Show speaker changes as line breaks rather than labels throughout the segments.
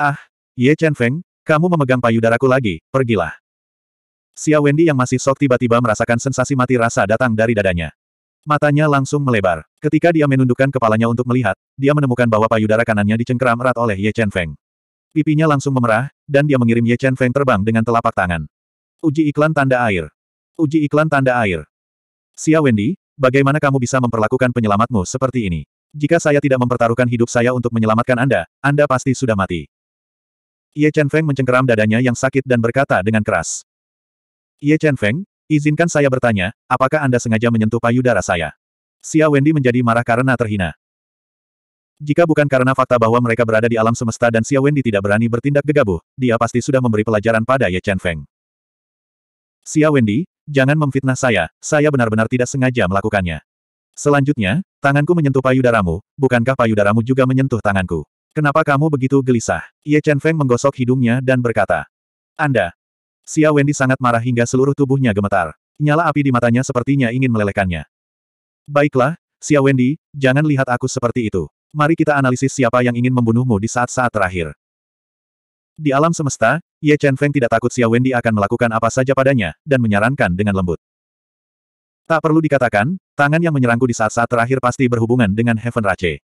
Ah, Ye Chen Feng, kamu memegang payudaraku lagi, pergilah. Xia Wendy yang masih sok tiba-tiba merasakan sensasi mati rasa datang dari dadanya. Matanya langsung melebar. Ketika dia menundukkan kepalanya untuk melihat, dia menemukan bahwa payudara kanannya dicengkeram erat oleh Ye Chen Feng. Pipinya langsung memerah, dan dia mengirim Ye Chen Feng terbang dengan telapak tangan. Uji iklan tanda air. Uji iklan tanda air. Xia Wendy, bagaimana kamu bisa memperlakukan penyelamatmu seperti ini? Jika saya tidak mempertaruhkan hidup saya untuk menyelamatkan Anda, Anda pasti sudah mati. Ye Chen Feng mencengkeram dadanya yang sakit dan berkata dengan keras. Ye Chen Feng, izinkan saya bertanya, apakah Anda sengaja menyentuh payudara saya? Xia Wendy menjadi marah karena terhina. Jika bukan karena fakta bahwa mereka berada di alam semesta dan Xia Wendy tidak berani bertindak gegabah, dia pasti sudah memberi pelajaran pada Ye Chen Feng. Xia Wendy, jangan memfitnah saya, saya benar-benar tidak sengaja melakukannya. Selanjutnya, tanganku menyentuh payudaramu, bukankah payudaramu juga menyentuh tanganku? Kenapa kamu begitu gelisah? Ye Chen Feng menggosok hidungnya dan berkata. Anda. Xia Wendy sangat marah hingga seluruh tubuhnya gemetar. Nyala api di matanya sepertinya ingin melelehkannya. Baiklah, Xia Wendy, jangan lihat aku seperti itu. Mari kita analisis siapa yang ingin membunuhmu di saat-saat terakhir. Di alam semesta, Ye Chen Feng tidak takut Xia Wendy akan melakukan apa saja padanya, dan menyarankan dengan lembut. Tak perlu dikatakan, tangan yang menyerangku di saat-saat terakhir pasti berhubungan dengan Heaven Rache.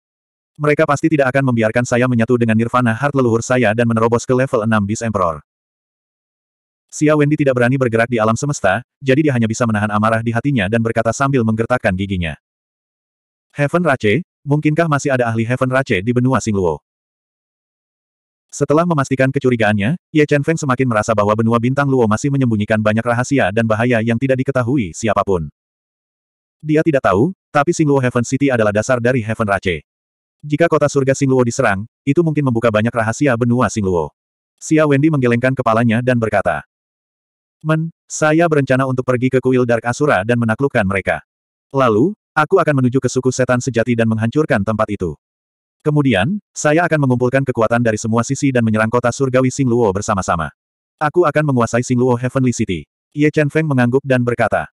Mereka pasti tidak akan membiarkan saya menyatu dengan nirvana Hart leluhur saya dan menerobos ke level 6 bis Emperor. Xia Wendy tidak berani bergerak di alam semesta, jadi dia hanya bisa menahan amarah di hatinya dan berkata sambil menggertakkan giginya. Heaven Rache, mungkinkah masih ada ahli Heaven Rache di benua Singluo? Setelah memastikan kecurigaannya, Ye Chen Feng semakin merasa bahwa benua bintang Luo masih menyembunyikan banyak rahasia dan bahaya yang tidak diketahui siapapun. Dia tidak tahu, tapi Singluo Heaven City adalah dasar dari Heaven Rache. Jika kota surga Singluo diserang, itu mungkin membuka banyak rahasia benua Singluo. Xia Wendy menggelengkan kepalanya dan berkata, Men, saya berencana untuk pergi ke kuil Dark Asura dan menaklukkan mereka. Lalu, aku akan menuju ke suku setan sejati dan menghancurkan tempat itu. Kemudian, saya akan mengumpulkan kekuatan dari semua sisi dan menyerang kota surgawi Singluo bersama-sama. Aku akan menguasai Singluo Heavenly City. Ye Chen Feng mengangguk dan berkata,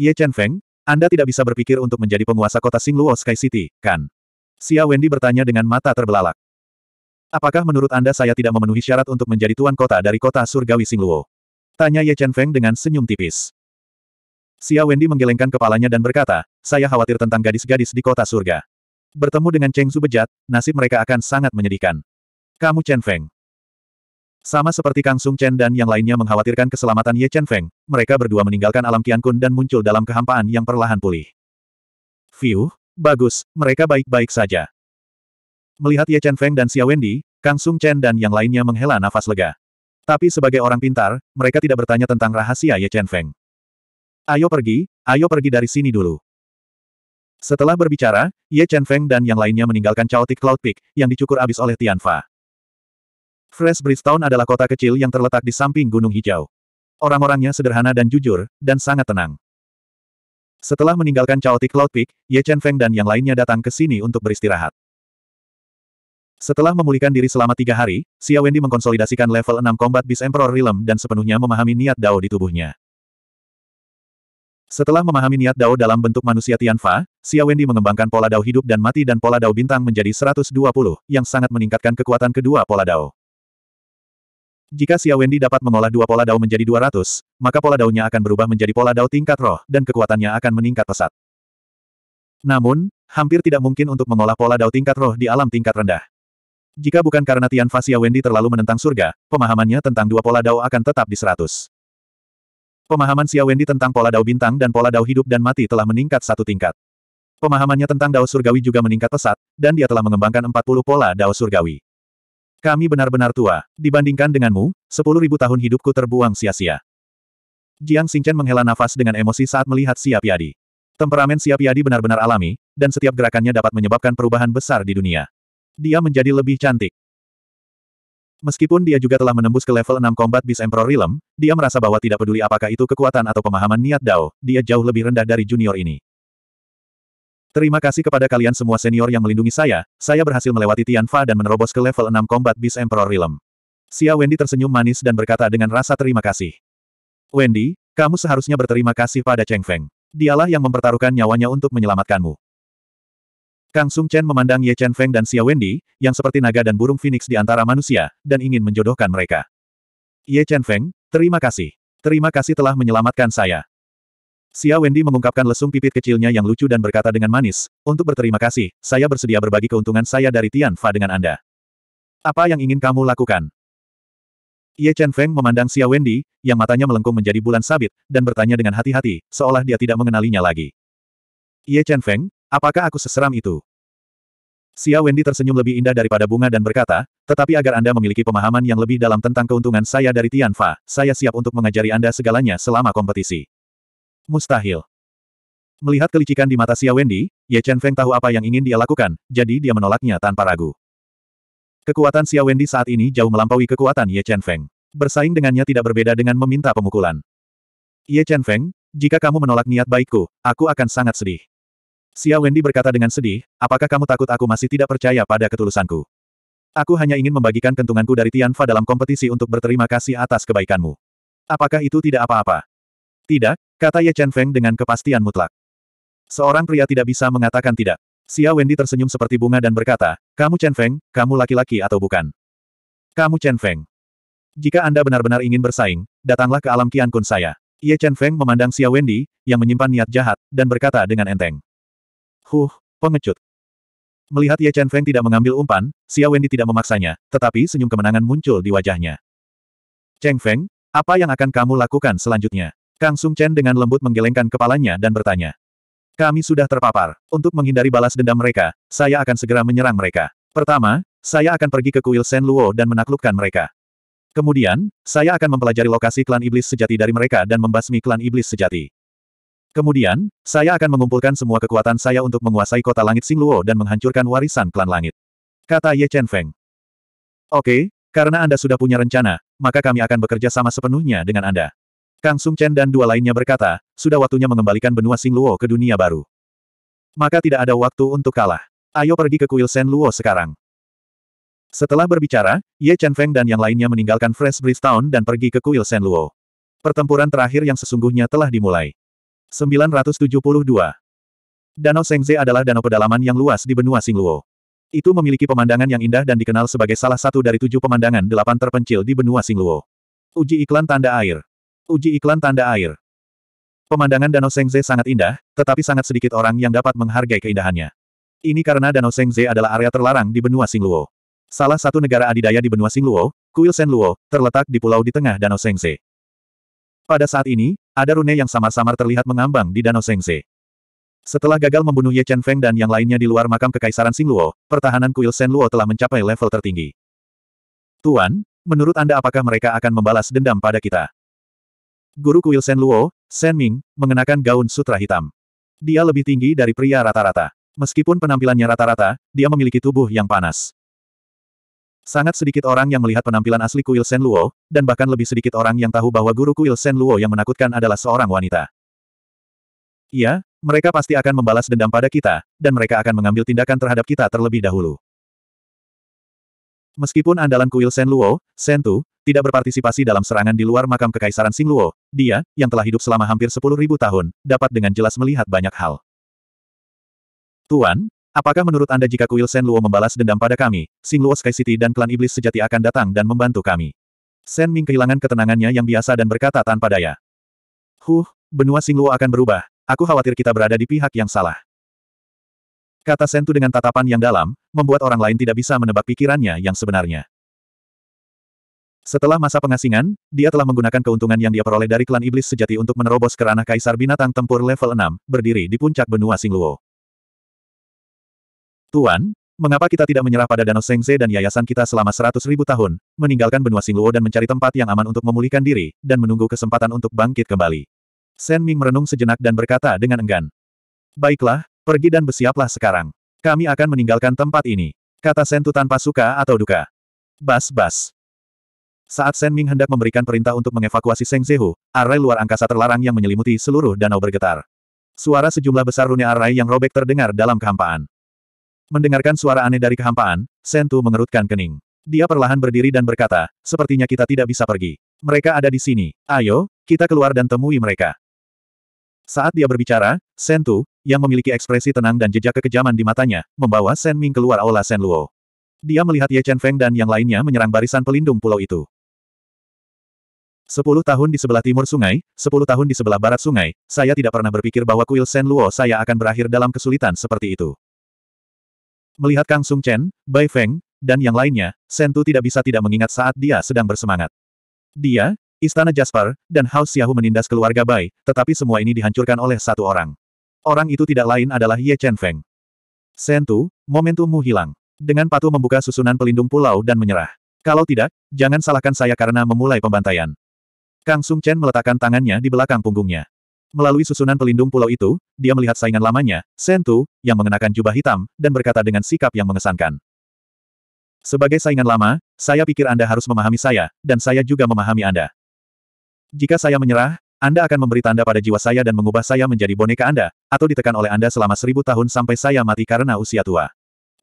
Ye Chen Feng, Anda tidak bisa berpikir untuk menjadi penguasa kota Singluo Sky City, kan? Xia Wendy bertanya dengan mata terbelalak. Apakah menurut Anda saya tidak memenuhi syarat untuk menjadi tuan kota dari kota surgawi Singluo? Tanya Ye Chen Feng dengan senyum tipis. Xia Wendy menggelengkan kepalanya dan berkata, saya khawatir tentang gadis-gadis di kota surga. Bertemu dengan Cheng Zhu Bejat, nasib mereka akan sangat menyedihkan. Kamu Chen Feng. Sama seperti Kang Sung Chen dan yang lainnya mengkhawatirkan keselamatan Ye Chen Feng, mereka berdua meninggalkan alam Qiankun dan muncul dalam kehampaan yang perlahan pulih. Fiu, Bagus, mereka baik-baik saja. Melihat Ye Chen Feng dan Xia Wendy, Kang Sung Chen dan yang lainnya menghela nafas lega. Tapi sebagai orang pintar, mereka tidak bertanya tentang rahasia Ye Chen Feng. Ayo pergi, ayo pergi dari sini dulu. Setelah berbicara, Ye Chen Feng dan yang lainnya meninggalkan Chaotic Cloud Peak, yang dicukur abis oleh Tian Fa. Fresh Bridgetown adalah kota kecil yang terletak di samping Gunung Hijau. Orang-orangnya sederhana dan jujur, dan sangat tenang. Setelah meninggalkan Chaotic Cloud Peak, Ye Chen Feng dan yang lainnya datang ke sini untuk beristirahat. Setelah memulihkan diri selama tiga hari, Xia Wendy mengkonsolidasikan level 6 Combat Beast Emperor Realm dan sepenuhnya memahami niat Dao di tubuhnya. Setelah memahami niat Dao dalam bentuk manusia Tianfa, Xia Wendy mengembangkan pola Dao hidup dan mati dan pola Dao bintang menjadi 120, yang sangat meningkatkan kekuatan kedua pola Dao. Jika Xiao Wendy dapat mengolah dua pola dao menjadi 200, maka pola daunya akan berubah menjadi pola dao tingkat roh, dan kekuatannya akan meningkat pesat. Namun, hampir tidak mungkin untuk mengolah pola dao tingkat roh di alam tingkat rendah. Jika bukan karena Tian Fa Xiao Wendy terlalu menentang surga, pemahamannya tentang dua pola dao akan tetap di 100. Pemahaman Xiao Wendy tentang pola dao bintang dan pola dao hidup dan mati telah meningkat satu tingkat. Pemahamannya tentang dao surgawi juga meningkat pesat, dan dia telah mengembangkan 40 pola dao surgawi. Kami benar-benar tua. Dibandingkan denganmu, sepuluh ribu tahun hidupku terbuang sia-sia. Jiang Xingchen menghela nafas dengan emosi saat melihat Piadi. Temperamen Piadi benar-benar alami, dan setiap gerakannya dapat menyebabkan perubahan besar di dunia. Dia menjadi lebih cantik. Meskipun dia juga telah menembus ke level 6 Combat bis Emperor Realm, dia merasa bahwa tidak peduli apakah itu kekuatan atau pemahaman niat Dao, dia jauh lebih rendah dari junior ini. Terima kasih kepada kalian semua senior yang melindungi saya, saya berhasil melewati Tianfa dan menerobos ke level 6 Combat Beast Emperor Realm. Xia Wendy tersenyum manis dan berkata dengan rasa terima kasih. Wendy, kamu seharusnya berterima kasih pada Cheng Feng. Dialah yang mempertaruhkan nyawanya untuk menyelamatkanmu. Kang Sung Chen memandang Ye Chen Feng dan Xia Wendy, yang seperti naga dan burung phoenix di antara manusia, dan ingin menjodohkan mereka. Ye Chen Feng, terima kasih. Terima kasih telah menyelamatkan saya. Xia Wendy mengungkapkan lesung pipit kecilnya yang lucu dan berkata dengan manis, untuk berterima kasih, saya bersedia berbagi keuntungan saya dari Tian Fa dengan Anda. Apa yang ingin kamu lakukan? Ye Chen Feng memandang Xia Wendy, yang matanya melengkung menjadi bulan sabit, dan bertanya dengan hati-hati, seolah dia tidak mengenalinya lagi. Ye Chen Feng, apakah aku seseram itu? Xia Wendy tersenyum lebih indah daripada bunga dan berkata, tetapi agar Anda memiliki pemahaman yang lebih dalam tentang keuntungan saya dari Tian Fa, saya siap untuk mengajari Anda segalanya selama kompetisi. Mustahil. Melihat kelicikan di mata Xia Wendy, Ye Chen Feng tahu apa yang ingin dia lakukan, jadi dia menolaknya tanpa ragu. Kekuatan Xia Wendy saat ini jauh melampaui kekuatan Ye Chen Feng. Bersaing dengannya tidak berbeda dengan meminta pemukulan. Ye Chen Feng, jika kamu menolak niat baikku, aku akan sangat sedih. Xia Wendy berkata dengan sedih, apakah kamu takut aku masih tidak percaya pada ketulusanku? Aku hanya ingin membagikan kentunganku dari Tianfa dalam kompetisi untuk berterima kasih atas kebaikanmu. Apakah itu tidak apa-apa? Tidak, kata Ye Chen Feng dengan kepastian mutlak. Seorang pria tidak bisa mengatakan tidak. Xia Wendy tersenyum seperti bunga dan berkata, kamu Chen Feng, kamu laki-laki atau bukan? Kamu Chen Feng. Jika Anda benar-benar ingin bersaing, datanglah ke alam Kian Kun saya. Ye Chen Feng memandang Xia Wendy, yang menyimpan niat jahat, dan berkata dengan enteng. Huh, pengecut. Melihat Ye Chen Feng tidak mengambil umpan, Xia Wendy tidak memaksanya, tetapi senyum kemenangan muncul di wajahnya. Cheng Feng, apa yang akan kamu lakukan selanjutnya? Kang Sung Chen dengan lembut menggelengkan kepalanya dan bertanya. Kami sudah terpapar. Untuk menghindari balas dendam mereka, saya akan segera menyerang mereka. Pertama, saya akan pergi ke kuil Sen Luo dan menaklukkan mereka. Kemudian, saya akan mempelajari lokasi klan iblis sejati dari mereka dan membasmi klan iblis sejati. Kemudian, saya akan mengumpulkan semua kekuatan saya untuk menguasai kota langit Sing Luo dan menghancurkan warisan klan langit. Kata Ye Chen Feng. Oke, karena Anda sudah punya rencana, maka kami akan bekerja sama sepenuhnya dengan Anda. Kang Sung Chen dan dua lainnya berkata, sudah waktunya mengembalikan benua Sing Luo ke dunia baru. Maka tidak ada waktu untuk kalah. Ayo pergi ke kuil Sen Luo sekarang. Setelah berbicara, Ye Chen Feng dan yang lainnya meninggalkan Fresh Breeze Town dan pergi ke kuil Sen Luo. Pertempuran terakhir yang sesungguhnya telah dimulai. 972. Danau Sengze adalah danau pedalaman yang luas di benua Sing Luo. Itu memiliki pemandangan yang indah dan dikenal sebagai salah satu dari tujuh pemandangan delapan terpencil di benua Sing Luo. Uji iklan tanda air. Uji iklan tanda air. Pemandangan Danau Sengze sangat indah, tetapi sangat sedikit orang yang dapat menghargai keindahannya. Ini karena Danau Sengze adalah area terlarang di benua Singluo. Salah satu negara adidaya di benua Singluo, Kuil Senluo, terletak di pulau di tengah Danau Sengze. Pada saat ini, ada rune yang samar-samar terlihat mengambang di Danau Sengze. Setelah gagal membunuh Ye Chen Feng dan yang lainnya di luar makam kekaisaran Singluo, pertahanan Kuil Senluo telah mencapai level tertinggi. Tuan, menurut Anda apakah mereka akan membalas dendam pada kita? Guru kuil Sen Luo, Sen Ming, mengenakan gaun sutra hitam. Dia lebih tinggi dari pria rata-rata. Meskipun penampilannya rata-rata, dia memiliki tubuh yang panas. Sangat sedikit orang yang melihat penampilan asli kuil Sen Luo, dan bahkan lebih sedikit orang yang tahu bahwa guru kuil Sen Luo yang menakutkan adalah seorang wanita. Iya, mereka pasti akan membalas dendam pada kita, dan mereka akan mengambil tindakan terhadap kita terlebih dahulu. Meskipun andalan kuil Shen Luo, Shen Tu, tidak berpartisipasi dalam serangan di luar makam kekaisaran Sing Luo, dia, yang telah hidup selama hampir sepuluh ribu tahun, dapat dengan jelas melihat banyak hal. Tuan, apakah menurut Anda jika kuil Shen Luo membalas dendam pada kami, Sing Luo Sky City dan klan iblis sejati akan datang dan membantu kami? Shen Ming kehilangan ketenangannya yang biasa dan berkata tanpa daya. Huh, benua Sing Luo akan berubah, aku khawatir kita berada di pihak yang salah. Kata Sentu dengan tatapan yang dalam, membuat orang lain tidak bisa menebak pikirannya yang sebenarnya. Setelah masa pengasingan, dia telah menggunakan keuntungan yang dia peroleh dari klan iblis sejati untuk menerobos ke ranah kaisar binatang tempur level 6, berdiri di puncak benua Singluo. Tuan, mengapa kita tidak menyerah pada Danau Sengze dan yayasan kita selama seratus ribu tahun, meninggalkan benua Singluo dan mencari tempat yang aman untuk memulihkan diri, dan menunggu kesempatan untuk bangkit kembali? Sen Ming merenung sejenak dan berkata dengan enggan. Baiklah, Pergi dan bersiaplah sekarang. Kami akan meninggalkan tempat ini. Kata Sentu tanpa suka atau duka. Bas-bas. Saat Sen Ming hendak memberikan perintah untuk mengevakuasi Seng Zehu, arai luar angkasa terlarang yang menyelimuti seluruh danau bergetar. Suara sejumlah besar rune arai yang robek terdengar dalam kehampaan. Mendengarkan suara aneh dari kehampaan, Sentu mengerutkan kening. Dia perlahan berdiri dan berkata, sepertinya kita tidak bisa pergi. Mereka ada di sini. Ayo, kita keluar dan temui mereka. Saat dia berbicara, Sentu, yang memiliki ekspresi tenang dan jejak kekejaman di matanya, membawa Shen Ming keluar aula Shen Luo. Dia melihat Ye Chen Feng dan yang lainnya menyerang barisan pelindung pulau itu. Sepuluh tahun di sebelah timur sungai, sepuluh tahun di sebelah barat sungai, saya tidak pernah berpikir bahwa kuil Shen Luo saya akan berakhir dalam kesulitan seperti itu. Melihat Kang Sung Chen, Bai Feng, dan yang lainnya, Shen tu tidak bisa tidak mengingat saat dia sedang bersemangat. Dia, Istana Jasper, dan Haus Yahu menindas keluarga Bai, tetapi semua ini dihancurkan oleh satu orang. Orang itu tidak lain adalah Ye Chen Feng. Sentu, momentummu hilang. Dengan patuh membuka susunan pelindung pulau dan menyerah. Kalau tidak, jangan salahkan saya karena memulai pembantaian. Kang Sung Chen meletakkan tangannya di belakang punggungnya. Melalui susunan pelindung pulau itu, dia melihat saingan lamanya, Sentu, yang mengenakan jubah hitam, dan berkata dengan sikap yang mengesankan. Sebagai saingan lama, saya pikir Anda harus memahami saya, dan saya juga memahami Anda. Jika saya menyerah, anda akan memberi tanda pada jiwa saya dan mengubah saya menjadi boneka Anda, atau ditekan oleh Anda selama seribu tahun sampai saya mati karena usia tua.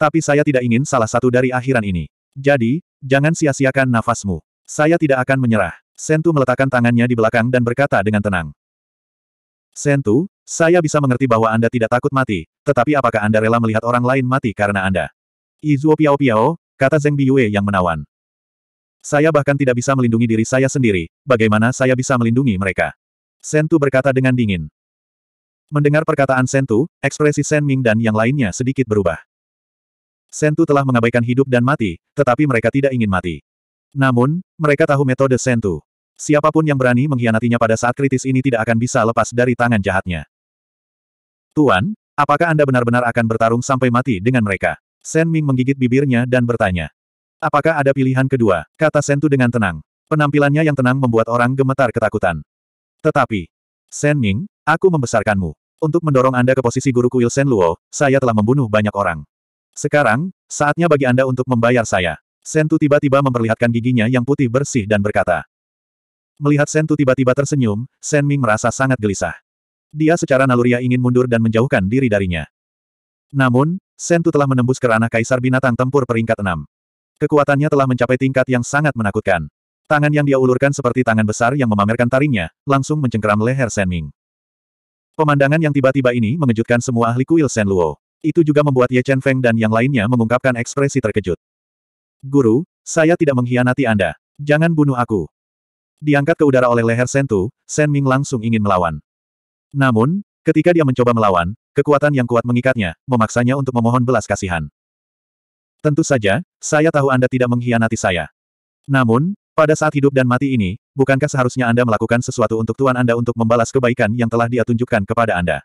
Tapi saya tidak ingin salah satu dari akhiran ini. Jadi, jangan sia-siakan nafasmu. Saya tidak akan menyerah. Sentu meletakkan tangannya di belakang dan berkata dengan tenang. Sentu, saya bisa mengerti bahwa Anda tidak takut mati, tetapi apakah Anda rela melihat orang lain mati karena Anda? Izuo Piao Piao, kata Zeng Biyue yang menawan. Saya bahkan tidak bisa melindungi diri saya sendiri, bagaimana saya bisa melindungi mereka? Sentu berkata dengan dingin. Mendengar perkataan Sentu, ekspresi Sen Ming dan yang lainnya sedikit berubah. Sentu telah mengabaikan hidup dan mati, tetapi mereka tidak ingin mati. Namun, mereka tahu metode Sentu. Siapapun yang berani mengkhianatinya pada saat kritis ini tidak akan bisa lepas dari tangan jahatnya. Tuan, apakah Anda benar-benar akan bertarung sampai mati dengan mereka? Sen Ming menggigit bibirnya dan bertanya. Apakah ada pilihan kedua? Kata Sentu dengan tenang. Penampilannya yang tenang membuat orang gemetar ketakutan. Tetapi, Shen Ming, aku membesarkanmu. Untuk mendorong Anda ke posisi guru kuil Shen Luo, saya telah membunuh banyak orang. Sekarang, saatnya bagi Anda untuk membayar saya. tu tiba-tiba memperlihatkan giginya yang putih bersih dan berkata. Melihat tu tiba-tiba tersenyum, Shen Ming merasa sangat gelisah. Dia secara naluriah ingin mundur dan menjauhkan diri darinya. Namun, tu telah menembus ke ranah Kaisar Binatang Tempur peringkat Enam. Kekuatannya telah mencapai tingkat yang sangat menakutkan. Tangan yang dia ulurkan seperti tangan besar yang memamerkan taringnya, langsung mencengkeram leher Shen Ming. Pemandangan yang tiba-tiba ini mengejutkan semua ahli kuil Shen Luo. Itu juga membuat Ye Chen Feng dan yang lainnya mengungkapkan ekspresi terkejut. Guru, saya tidak mengkhianati Anda. Jangan bunuh aku. Diangkat ke udara oleh leher Shen Tu, Shen Ming langsung ingin melawan. Namun, ketika dia mencoba melawan, kekuatan yang kuat mengikatnya, memaksanya untuk memohon belas kasihan. Tentu saja, saya tahu Anda tidak mengkhianati saya. Namun, pada saat hidup dan mati ini, bukankah seharusnya Anda melakukan sesuatu untuk tuan Anda untuk membalas kebaikan yang telah dia tunjukkan kepada Anda?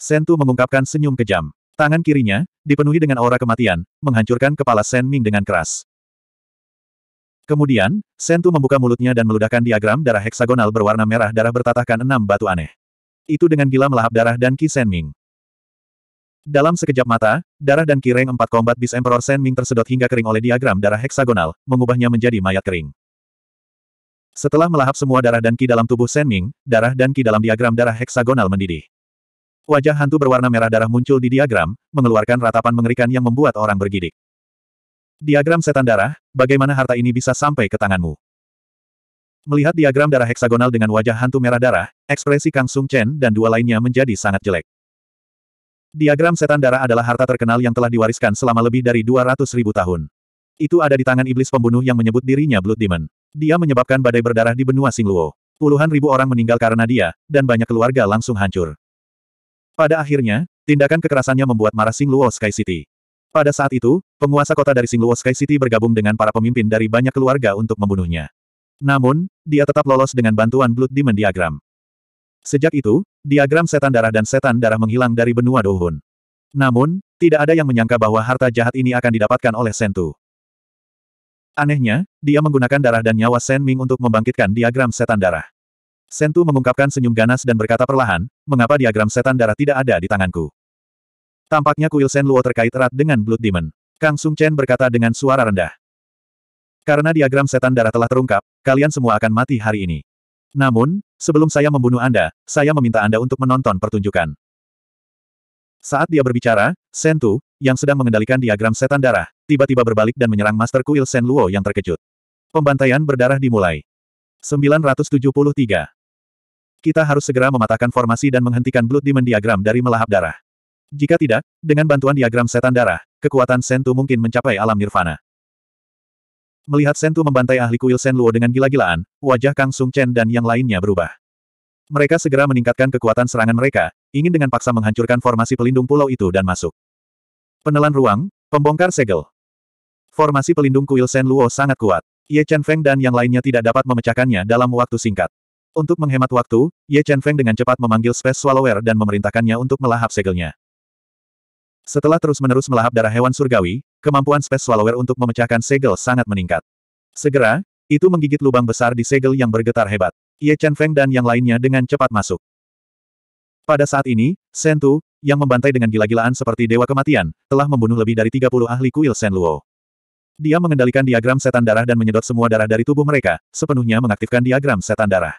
Sentu mengungkapkan senyum kejam. Tangan kirinya, dipenuhi dengan aura kematian, menghancurkan kepala Sen Ming dengan keras. Kemudian, Sentu membuka mulutnya dan meludahkan diagram darah heksagonal berwarna merah darah bertatahkan enam batu aneh. Itu dengan gila melahap darah dan Ki Sen Ming. Dalam sekejap mata, darah dan kireng empat kombat bis Emperor Shen Ming tersedot hingga kering oleh diagram darah heksagonal, mengubahnya menjadi mayat kering. Setelah melahap semua darah dan ki dalam tubuh Shen Ming, darah dan ki dalam diagram darah heksagonal mendidih. Wajah hantu berwarna merah darah muncul di diagram, mengeluarkan ratapan mengerikan yang membuat orang bergidik. Diagram setan darah, bagaimana harta ini bisa sampai ke tanganmu? Melihat diagram darah heksagonal dengan wajah hantu merah darah, ekspresi Kang Sung Chen dan dua lainnya menjadi sangat jelek. Diagram setan darah adalah harta terkenal yang telah diwariskan selama lebih dari 200 ribu tahun. Itu ada di tangan iblis pembunuh yang menyebut dirinya Blood Demon. Dia menyebabkan badai berdarah di benua Singluo. Puluhan ribu orang meninggal karena dia, dan banyak keluarga langsung hancur. Pada akhirnya, tindakan kekerasannya membuat marah Singluo Sky City. Pada saat itu, penguasa kota dari Singluo Sky City bergabung dengan para pemimpin dari banyak keluarga untuk membunuhnya. Namun, dia tetap lolos dengan bantuan Blood Demon Diagram. Sejak itu, diagram setan darah dan setan darah menghilang dari benua Dohun. Namun, tidak ada yang menyangka bahwa harta jahat ini akan didapatkan oleh Sentu. Anehnya, dia menggunakan darah dan nyawa Sen Ming untuk membangkitkan diagram setan darah. Sentu mengungkapkan senyum ganas dan berkata perlahan, mengapa diagram setan darah tidak ada di tanganku? Tampaknya kuil Sen Luo terkait erat dengan Blood Demon. Kang Sung Chen berkata dengan suara rendah. Karena diagram setan darah telah terungkap, kalian semua akan mati hari ini. Namun, sebelum saya membunuh Anda, saya meminta Anda untuk menonton pertunjukan. Saat dia berbicara, Sentu, yang sedang mengendalikan diagram setan darah, tiba-tiba berbalik dan menyerang Master Kuil Sen Luo yang terkejut. Pembantaian berdarah dimulai. 973. Kita harus segera mematahkan formasi dan menghentikan Blood Demon diagram dari melahap darah. Jika tidak, dengan bantuan diagram setan darah, kekuatan Sentu mungkin mencapai alam nirvana. Melihat Sentu membantai ahli kuil Luo dengan gila-gilaan, wajah Kang Sung Chen dan yang lainnya berubah. Mereka segera meningkatkan kekuatan serangan mereka, ingin dengan paksa menghancurkan formasi pelindung pulau itu dan masuk. Penelan ruang, pembongkar segel. Formasi pelindung kuil Luo sangat kuat. Ye Chen Feng dan yang lainnya tidak dapat memecahkannya dalam waktu singkat. Untuk menghemat waktu, Ye Chen Feng dengan cepat memanggil Space Swallower dan memerintahkannya untuk melahap segelnya. Setelah terus-menerus melahap darah hewan surgawi, Kemampuan Space Swallower untuk memecahkan segel sangat meningkat. Segera, itu menggigit lubang besar di segel yang bergetar hebat. Ye Chen Feng dan yang lainnya dengan cepat masuk. Pada saat ini, Shen Tu yang membantai dengan gila-gilaan seperti dewa kematian, telah membunuh lebih dari 30 ahli kuil Shen Luo. Dia mengendalikan diagram setan darah dan menyedot semua darah dari tubuh mereka, sepenuhnya mengaktifkan diagram setan darah.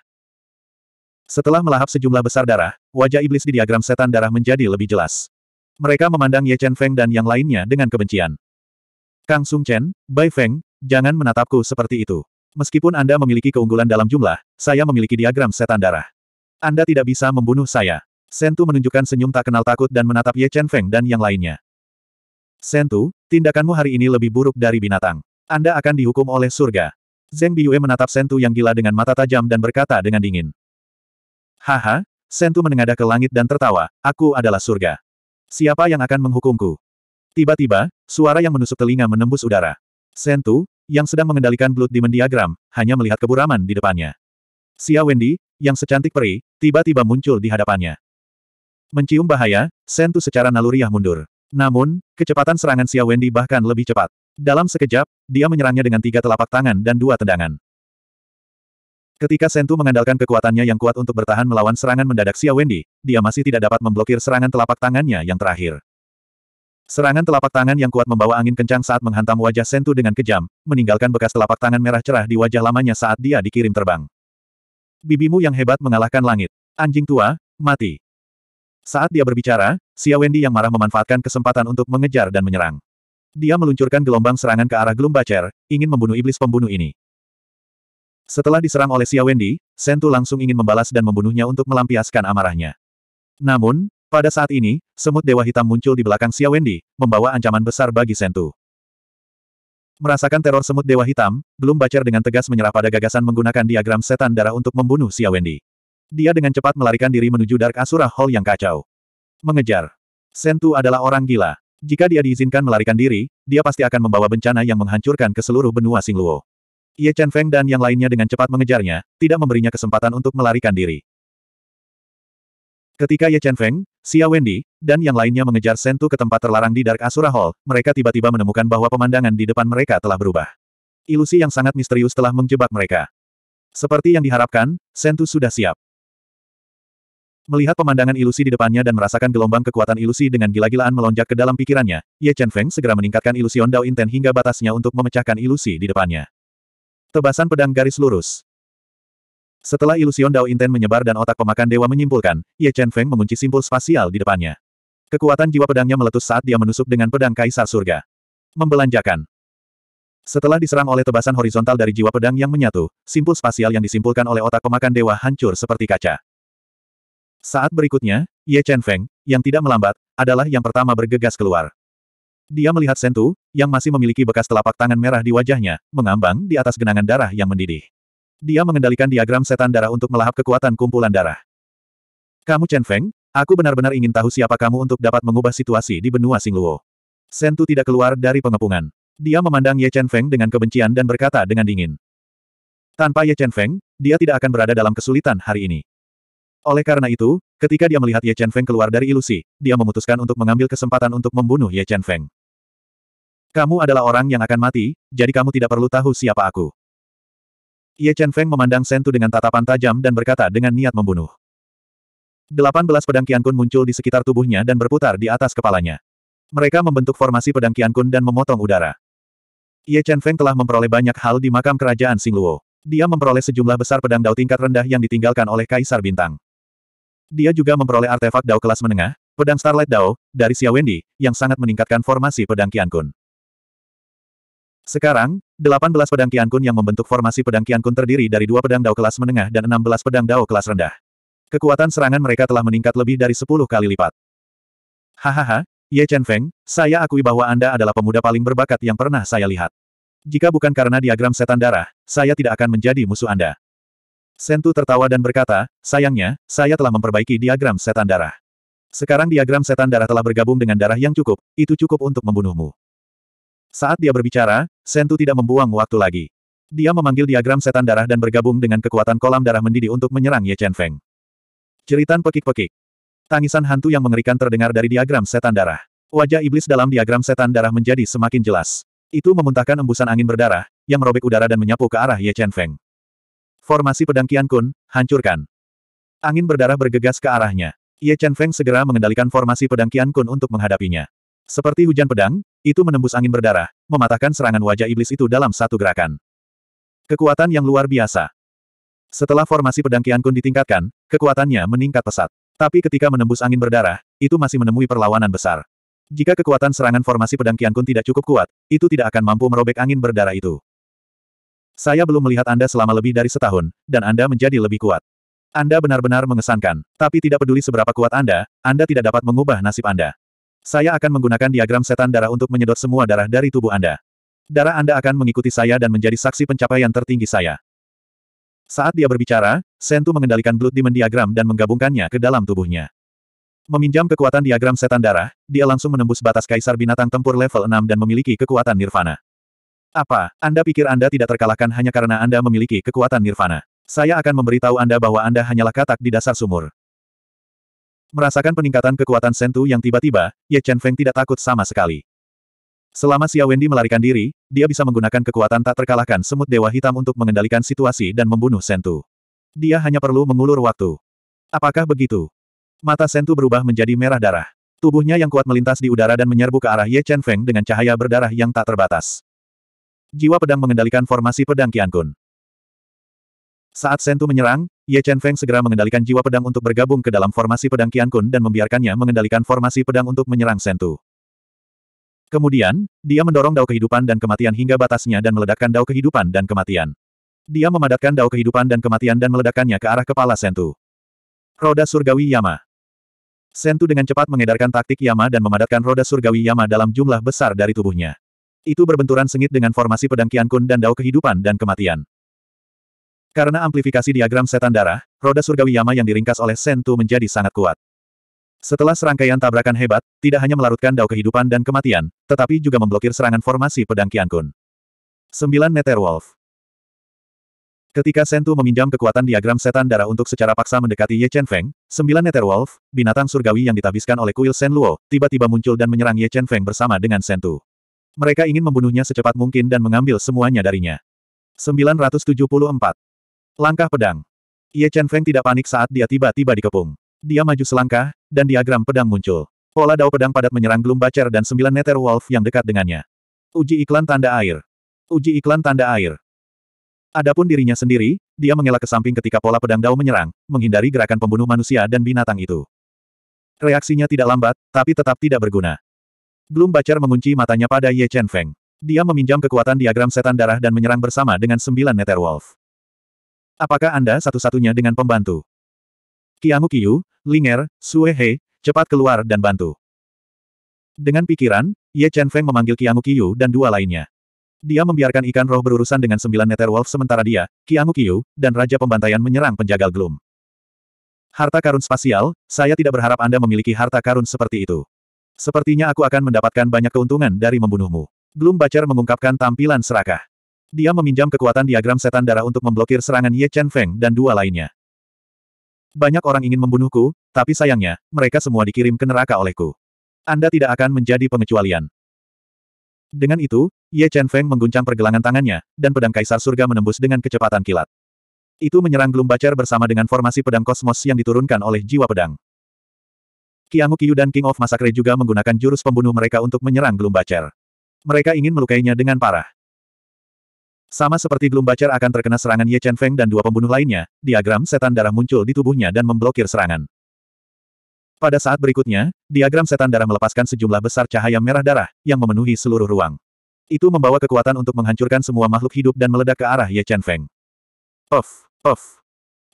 Setelah melahap sejumlah besar darah, wajah iblis di diagram setan darah menjadi lebih jelas. Mereka memandang Ye Chen Feng dan yang lainnya dengan kebencian. Kang Sung Chen, Bai Feng, jangan menatapku seperti itu. Meskipun Anda memiliki keunggulan dalam jumlah, saya memiliki diagram setan darah. Anda tidak bisa membunuh saya. Sentu menunjukkan senyum tak kenal takut dan menatap Ye Chen Feng dan yang lainnya. Sentu, tindakanmu hari ini lebih buruk dari binatang. Anda akan dihukum oleh surga. Zeng Biyue menatap Sentu yang gila dengan mata tajam dan berkata dengan dingin. Haha, Sentu menengadah ke langit dan tertawa, aku adalah surga. Siapa yang akan menghukumku? Tiba-tiba, suara yang menusuk telinga menembus udara. Sentu, yang sedang mengendalikan Blood Demon Diagram, hanya melihat keburaman di depannya. Xia Wendy, yang secantik peri, tiba-tiba muncul di hadapannya. Mencium bahaya, Sentu secara naluriah mundur. Namun, kecepatan serangan Xia Wendy bahkan lebih cepat. Dalam sekejap, dia menyerangnya dengan tiga telapak tangan dan dua tendangan. Ketika Sentu mengandalkan kekuatannya yang kuat untuk bertahan melawan serangan mendadak Xia Wendy, dia masih tidak dapat memblokir serangan telapak tangannya yang terakhir. Serangan telapak tangan yang kuat membawa angin kencang saat menghantam wajah Sentu dengan kejam, meninggalkan bekas telapak tangan merah cerah di wajah lamanya saat dia dikirim terbang. Bibimu yang hebat mengalahkan langit. Anjing tua, mati. Saat dia berbicara, Xia Wendy yang marah memanfaatkan kesempatan untuk mengejar dan menyerang. Dia meluncurkan gelombang serangan ke arah Glumbacher, ingin membunuh iblis pembunuh ini. Setelah diserang oleh Xia Wendy, Sentu langsung ingin membalas dan membunuhnya untuk melampiaskan amarahnya. Namun, pada saat ini, semut dewa hitam muncul di belakang Xia Wendy, membawa ancaman besar bagi Sentu. Merasakan teror semut dewa hitam, belum Bacer dengan tegas menyerah pada gagasan menggunakan diagram setan darah untuk membunuh Xia Wendy. Dia dengan cepat melarikan diri menuju Dark Asura Hall yang kacau. Mengejar. Sentu adalah orang gila. Jika dia diizinkan melarikan diri, dia pasti akan membawa bencana yang menghancurkan ke seluruh benua Singluo. Ye Chen Feng dan yang lainnya dengan cepat mengejarnya, tidak memberinya kesempatan untuk melarikan diri. Ketika Ye Chen Feng, Xia Wendy, dan yang lainnya mengejar Sentu ke tempat terlarang di Dark Asura Hall, mereka tiba-tiba menemukan bahwa pemandangan di depan mereka telah berubah. Ilusi yang sangat misterius telah menjebak mereka. Seperti yang diharapkan, Sentu sudah siap. Melihat pemandangan ilusi di depannya dan merasakan gelombang kekuatan ilusi dengan gila-gilaan melonjak ke dalam pikirannya, Ye Chen Feng segera meningkatkan ilusi Ondao Inten hingga batasnya untuk memecahkan ilusi di depannya. Tebasan pedang garis lurus. Setelah ilusion Dao Inten menyebar dan otak pemakan dewa menyimpulkan, Ye Chen Feng mengunci simpul spasial di depannya. Kekuatan jiwa pedangnya meletus saat dia menusuk dengan pedang Kaisar Surga. Membelanjakan. Setelah diserang oleh tebasan horizontal dari jiwa pedang yang menyatu, simpul spasial yang disimpulkan oleh otak pemakan dewa hancur seperti kaca. Saat berikutnya, Ye Chen Feng, yang tidak melambat, adalah yang pertama bergegas keluar. Dia melihat Sentu, yang masih memiliki bekas telapak tangan merah di wajahnya, mengambang di atas genangan darah yang mendidih. Dia mengendalikan diagram setan darah untuk melahap kekuatan kumpulan darah. Kamu Chen Feng, aku benar-benar ingin tahu siapa kamu untuk dapat mengubah situasi di benua Singluo. Sentu tidak keluar dari pengepungan. Dia memandang Ye Chen Feng dengan kebencian dan berkata dengan dingin. Tanpa Ye Chen Feng, dia tidak akan berada dalam kesulitan hari ini. Oleh karena itu, ketika dia melihat Ye Chen Feng keluar dari ilusi, dia memutuskan untuk mengambil kesempatan untuk membunuh Ye Chen Feng. Kamu adalah orang yang akan mati, jadi kamu tidak perlu tahu siapa aku. Ye Chen Feng memandang Sentu dengan tatapan tajam dan berkata dengan niat membunuh. Delapan belas pedang Kun muncul di sekitar tubuhnya dan berputar di atas kepalanya. Mereka membentuk formasi pedang Kun dan memotong udara. Ye Chen Feng telah memperoleh banyak hal di makam kerajaan Singluo. Dia memperoleh sejumlah besar pedang dao tingkat rendah yang ditinggalkan oleh Kaisar Bintang. Dia juga memperoleh artefak dao kelas menengah, pedang Starlight Dao, dari Xia Wendy, yang sangat meningkatkan formasi pedang Kun. Sekarang, delapan belas pedang kun yang membentuk formasi pedang kun terdiri dari dua pedang Dao kelas menengah dan enam belas pedang Dao kelas rendah. Kekuatan serangan mereka telah meningkat lebih dari sepuluh kali lipat. Hahaha, Ye Chen Feng, saya akui bahwa Anda adalah pemuda paling berbakat yang pernah saya lihat. Jika bukan karena diagram setan darah, saya tidak akan menjadi musuh Anda. Sentu tertawa dan berkata, sayangnya, saya telah memperbaiki diagram setan darah. Sekarang diagram setan darah telah bergabung dengan darah yang cukup, itu cukup untuk membunuhmu. Saat dia berbicara, Sentu tidak membuang waktu lagi. Dia memanggil diagram setan darah dan bergabung dengan kekuatan kolam darah mendidih untuk menyerang Ye Chen Feng. Ceritan pekik-pekik. Tangisan hantu yang mengerikan terdengar dari diagram setan darah. Wajah iblis dalam diagram setan darah menjadi semakin jelas. Itu memuntahkan embusan angin berdarah, yang merobek udara dan menyapu ke arah Ye Chen Feng. Formasi pedang Kian Kun, hancurkan. Angin berdarah bergegas ke arahnya. Ye Chen Feng segera mengendalikan formasi pedang Kian Kun untuk menghadapinya. Seperti hujan pedang, itu menembus angin berdarah, mematahkan serangan wajah iblis itu dalam satu gerakan. Kekuatan yang luar biasa. Setelah formasi pedang Kian Kun ditingkatkan, kekuatannya meningkat pesat. Tapi ketika menembus angin berdarah, itu masih menemui perlawanan besar. Jika kekuatan serangan formasi pedang Kian Kun tidak cukup kuat, itu tidak akan mampu merobek angin berdarah itu. Saya belum melihat Anda selama lebih dari setahun, dan Anda menjadi lebih kuat. Anda benar-benar mengesankan, tapi tidak peduli seberapa kuat Anda, Anda tidak dapat mengubah nasib Anda. Saya akan menggunakan diagram setan darah untuk menyedot semua darah dari tubuh Anda. Darah Anda akan mengikuti saya dan menjadi saksi pencapaian tertinggi saya. Saat dia berbicara, Sentu mengendalikan Blood Demon diagram dan menggabungkannya ke dalam tubuhnya. Meminjam kekuatan diagram setan darah, dia langsung menembus batas kaisar binatang tempur level 6 dan memiliki kekuatan nirvana. Apa, Anda pikir Anda tidak terkalahkan hanya karena Anda memiliki kekuatan nirvana? Saya akan memberitahu Anda bahwa Anda hanyalah katak di dasar sumur. Merasakan peningkatan kekuatan Sentu yang tiba-tiba, Ye Chen Feng tidak takut sama sekali. Selama Xia Wendy melarikan diri, dia bisa menggunakan kekuatan tak terkalahkan semut dewa hitam untuk mengendalikan situasi dan membunuh Sentu. Dia hanya perlu mengulur waktu. Apakah begitu? Mata Sentu berubah menjadi merah darah. Tubuhnya yang kuat melintas di udara dan menyerbu ke arah Ye Chen Feng dengan cahaya berdarah yang tak terbatas. Jiwa pedang mengendalikan formasi pedang Qiankun. Saat Sentu menyerang, Ye Chen Feng segera mengendalikan jiwa pedang untuk bergabung ke dalam formasi pedang Qian Kun dan membiarkannya mengendalikan formasi pedang untuk menyerang Sentu. Kemudian, dia mendorong dao kehidupan dan kematian hingga batasnya dan meledakkan dao kehidupan dan kematian. Dia memadatkan dao kehidupan dan kematian dan meledakkannya ke arah kepala Sentu. Roda Surgawi Yama Sentu dengan cepat mengedarkan taktik Yama dan memadatkan roda surgawi Yama dalam jumlah besar dari tubuhnya. Itu berbenturan sengit dengan formasi pedang Qian Kun dan dao kehidupan dan kematian. Karena amplifikasi diagram setan darah, roda surgawi Yama yang diringkas oleh Sentu menjadi sangat kuat. Setelah serangkaian tabrakan hebat, tidak hanya melarutkan dao kehidupan dan kematian, tetapi juga memblokir serangan formasi pedang Kiankun. 9 Netherwolf Ketika Sentu meminjam kekuatan diagram setan darah untuk secara paksa mendekati Ye Chen Feng, sembilan Wolf, binatang surgawi yang ditabiskan oleh kuil Sen Luo, tiba-tiba muncul dan menyerang Ye Chen Feng bersama dengan Sentu. Mereka ingin membunuhnya secepat mungkin dan mengambil semuanya darinya. 974 Langkah pedang. Ye Chen Feng tidak panik saat dia tiba-tiba dikepung. Dia maju selangkah, dan diagram pedang muncul. Pola dao pedang padat menyerang gelum bacer dan sembilan nether wolf yang dekat dengannya. Uji iklan tanda air. Uji iklan tanda air. Adapun dirinya sendiri, dia mengelak ke samping ketika pola pedang dao menyerang, menghindari gerakan pembunuh manusia dan binatang itu. Reaksinya tidak lambat, tapi tetap tidak berguna. Gloom Bacer mengunci matanya pada Ye Chen Feng. Dia meminjam kekuatan diagram setan darah dan menyerang bersama dengan sembilan Nether Wolf. Apakah Anda satu-satunya dengan pembantu? Kiamu Kiyu, Linger, Suehe, cepat keluar dan bantu. Dengan pikiran, Ye Chen Feng memanggil Kiamu Kiyu dan dua lainnya. Dia membiarkan ikan roh berurusan dengan sembilan Wolf sementara dia, Kiamu Kiyu, dan Raja Pembantaian menyerang penjagal Gloom. Harta karun spasial, saya tidak berharap Anda memiliki harta karun seperti itu. Sepertinya aku akan mendapatkan banyak keuntungan dari membunuhmu. Gloom Bacer mengungkapkan tampilan serakah. Dia meminjam kekuatan diagram setan darah untuk memblokir serangan Ye Chen Feng dan dua lainnya. Banyak orang ingin membunuhku, tapi sayangnya, mereka semua dikirim ke neraka olehku. Anda tidak akan menjadi pengecualian. Dengan itu, Ye Chen Feng mengguncang pergelangan tangannya, dan pedang kaisar surga menembus dengan kecepatan kilat. Itu menyerang gelum Bacer bersama dengan formasi pedang kosmos yang diturunkan oleh jiwa pedang. Kiangu Kiyu dan King of Masakre juga menggunakan jurus pembunuh mereka untuk menyerang gelum Bacer. Mereka ingin melukainya dengan parah. Sama seperti Gloombacher akan terkena serangan Ye Chen Feng dan dua pembunuh lainnya, diagram setan darah muncul di tubuhnya dan memblokir serangan. Pada saat berikutnya, diagram setan darah melepaskan sejumlah besar cahaya merah darah, yang memenuhi seluruh ruang. Itu membawa kekuatan untuk menghancurkan semua makhluk hidup dan meledak ke arah Ye Chen Feng. Of, of.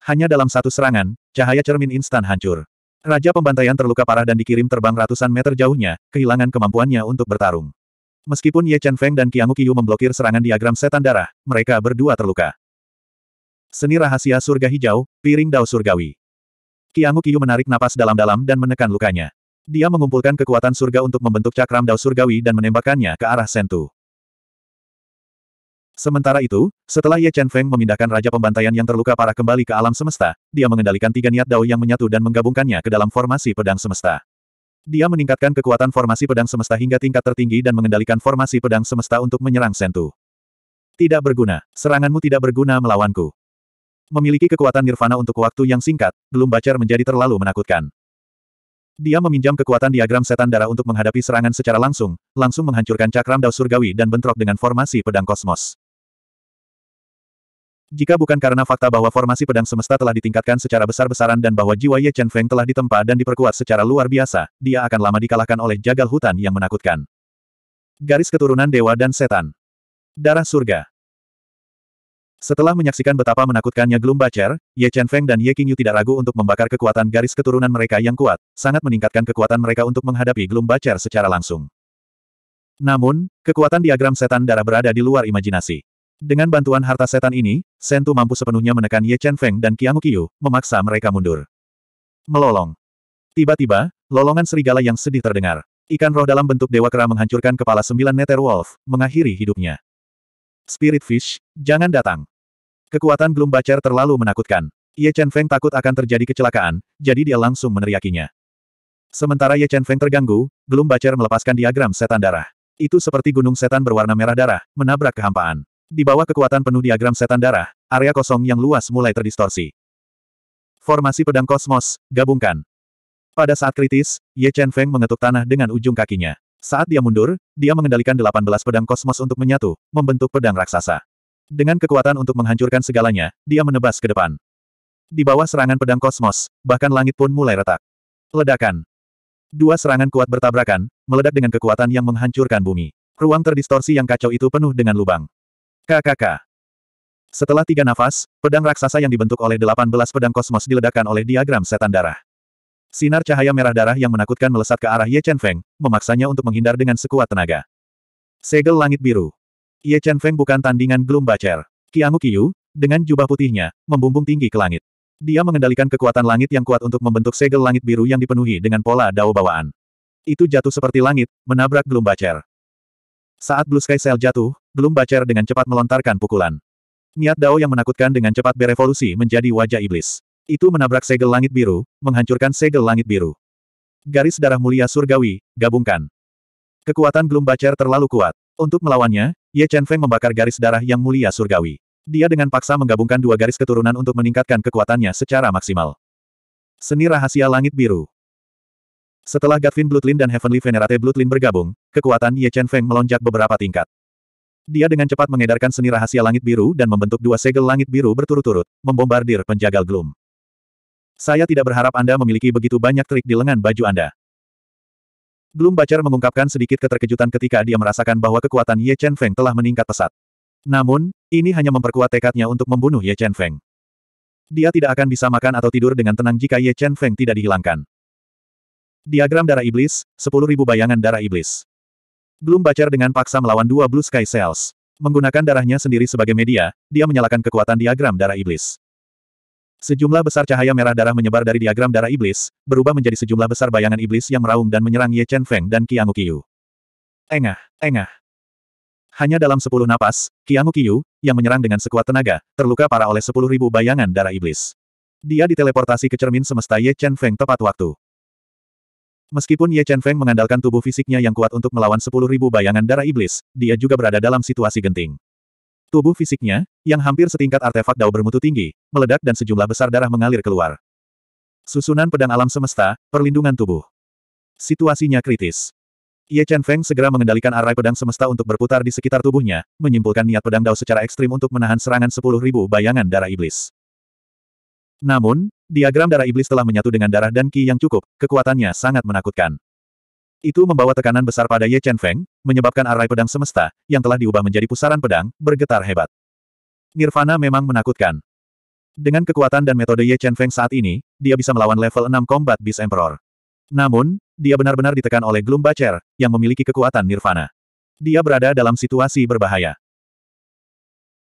Hanya dalam satu serangan, cahaya cermin instan hancur. Raja pembantaian terluka parah dan dikirim terbang ratusan meter jauhnya, kehilangan kemampuannya untuk bertarung. Meskipun Ye Chen Feng dan Qiang Qiyu memblokir serangan diagram setan darah, mereka berdua terluka. Seni rahasia surga hijau, piring dao surgawi. Qiang Qiyu menarik napas dalam-dalam dan menekan lukanya. Dia mengumpulkan kekuatan surga untuk membentuk cakram dao surgawi dan menembakkannya ke arah Sentu. Sementara itu, setelah Ye Chen Feng memindahkan Raja Pembantaian yang terluka parah kembali ke alam semesta, dia mengendalikan tiga niat dao yang menyatu dan menggabungkannya ke dalam formasi pedang semesta. Dia meningkatkan kekuatan formasi pedang semesta hingga tingkat tertinggi dan mengendalikan formasi pedang semesta untuk menyerang Sentu. Tidak berguna. Seranganmu tidak berguna melawanku. Memiliki kekuatan nirvana untuk waktu yang singkat, belum bacar menjadi terlalu menakutkan. Dia meminjam kekuatan diagram setan darah untuk menghadapi serangan secara langsung, langsung menghancurkan cakram dao surgawi dan bentrok dengan formasi pedang kosmos. Jika bukan karena fakta bahwa formasi pedang semesta telah ditingkatkan secara besar-besaran dan bahwa jiwa Ye Chen Feng telah ditempa dan diperkuat secara luar biasa, dia akan lama dikalahkan oleh jagal hutan yang menakutkan. Garis keturunan dewa dan setan. Darah surga. Setelah menyaksikan betapa menakutkannya Bacher, Ye Chen Feng dan Ye King Yu tidak ragu untuk membakar kekuatan garis keturunan mereka yang kuat, sangat meningkatkan kekuatan mereka untuk menghadapi Bacher secara langsung. Namun, kekuatan diagram setan darah berada di luar imajinasi. Dengan bantuan harta setan ini, Sentu mampu sepenuhnya menekan Ye Chen Feng dan Qiang Qiu, memaksa mereka mundur. Melolong. Tiba-tiba, lolongan serigala yang sedih terdengar. Ikan roh dalam bentuk dewa kera menghancurkan kepala sembilan neter wolf, mengakhiri hidupnya. Spirit Fish, jangan datang. Kekuatan Gloom Bacer terlalu menakutkan. Ye Chen Feng takut akan terjadi kecelakaan, jadi dia langsung meneriakinya. Sementara Ye Chen Feng terganggu, Gloom Bacer melepaskan diagram setan darah. Itu seperti gunung setan berwarna merah darah, menabrak kehampaan. Di bawah kekuatan penuh diagram setan darah, area kosong yang luas mulai terdistorsi. Formasi pedang kosmos, gabungkan. Pada saat kritis, Ye Chen Feng mengetuk tanah dengan ujung kakinya. Saat dia mundur, dia mengendalikan 18 pedang kosmos untuk menyatu, membentuk pedang raksasa. Dengan kekuatan untuk menghancurkan segalanya, dia menebas ke depan. Di bawah serangan pedang kosmos, bahkan langit pun mulai retak. Ledakan. Dua serangan kuat bertabrakan, meledak dengan kekuatan yang menghancurkan bumi. Ruang terdistorsi yang kacau itu penuh dengan lubang. KKK. Setelah tiga nafas, pedang raksasa yang dibentuk oleh delapan belas pedang kosmos diledakkan oleh diagram setan darah. Sinar cahaya merah darah yang menakutkan melesat ke arah Ye Chen Feng, memaksanya untuk menghindar dengan sekuat tenaga. Segel langit biru. Ye Chen Feng bukan tandingan Gloom Bacer. Qianggu Qiu, dengan jubah putihnya, membumbung tinggi ke langit. Dia mengendalikan kekuatan langit yang kuat untuk membentuk segel langit biru yang dipenuhi dengan pola dao bawaan. Itu jatuh seperti langit, menabrak Gloom Bacer. Saat Blue Sky Cell jatuh, belum Bacer dengan cepat melontarkan pukulan. Niat Dao yang menakutkan dengan cepat berevolusi menjadi wajah iblis. Itu menabrak segel langit biru, menghancurkan segel langit biru. Garis darah mulia surgawi, gabungkan. Kekuatan Gloom Bacer terlalu kuat. Untuk melawannya, Ye Chen Feng membakar garis darah yang mulia surgawi. Dia dengan paksa menggabungkan dua garis keturunan untuk meningkatkan kekuatannya secara maksimal. Seni Rahasia Langit Biru Setelah Gavin Bloodlin dan Heavenly Venerate Bloodlin bergabung, kekuatan Ye Chen Feng melonjak beberapa tingkat. Dia dengan cepat mengedarkan seni rahasia langit biru dan membentuk dua segel langit biru berturut-turut, membombardir penjagal Gloom. Saya tidak berharap Anda memiliki begitu banyak trik di lengan baju Anda. Gloom Bacar mengungkapkan sedikit keterkejutan ketika dia merasakan bahwa kekuatan Ye Chen Feng telah meningkat pesat. Namun, ini hanya memperkuat tekadnya untuk membunuh Ye Chen Feng. Dia tidak akan bisa makan atau tidur dengan tenang jika Ye Chen Feng tidak dihilangkan. Diagram darah iblis, 10.000 bayangan darah iblis. Belum pacar dengan paksa melawan dua Blue Sky Cells. Menggunakan darahnya sendiri sebagai media, dia menyalakan kekuatan diagram darah iblis. Sejumlah besar cahaya merah darah menyebar dari diagram darah iblis, berubah menjadi sejumlah besar bayangan iblis yang meraung dan menyerang Ye Chen Feng dan Qiang Qiu. Engah, engah. Hanya dalam sepuluh napas, Qiang Qiu yang menyerang dengan sekuat tenaga, terluka parah oleh sepuluh ribu bayangan darah iblis. Dia diteleportasi ke cermin semesta Ye Chen Feng tepat waktu. Meskipun Ye Chen Feng mengandalkan tubuh fisiknya yang kuat untuk melawan sepuluh ribu bayangan darah iblis, dia juga berada dalam situasi genting. Tubuh fisiknya, yang hampir setingkat artefak dao bermutu tinggi, meledak dan sejumlah besar darah mengalir keluar. Susunan pedang alam semesta, perlindungan tubuh. Situasinya kritis. Ye Chen Feng segera mengendalikan arai pedang semesta untuk berputar di sekitar tubuhnya, menyimpulkan niat pedang dao secara ekstrim untuk menahan serangan sepuluh ribu bayangan darah iblis. Namun, Diagram darah iblis telah menyatu dengan darah dan ki yang cukup, kekuatannya sangat menakutkan. Itu membawa tekanan besar pada Ye Chen Feng, menyebabkan arai pedang semesta, yang telah diubah menjadi pusaran pedang, bergetar hebat. Nirvana memang menakutkan. Dengan kekuatan dan metode Ye Chen Feng saat ini, dia bisa melawan level 6 Combat Beast Emperor. Namun, dia benar-benar ditekan oleh Gloom Bacher, yang memiliki kekuatan Nirvana. Dia berada dalam situasi berbahaya.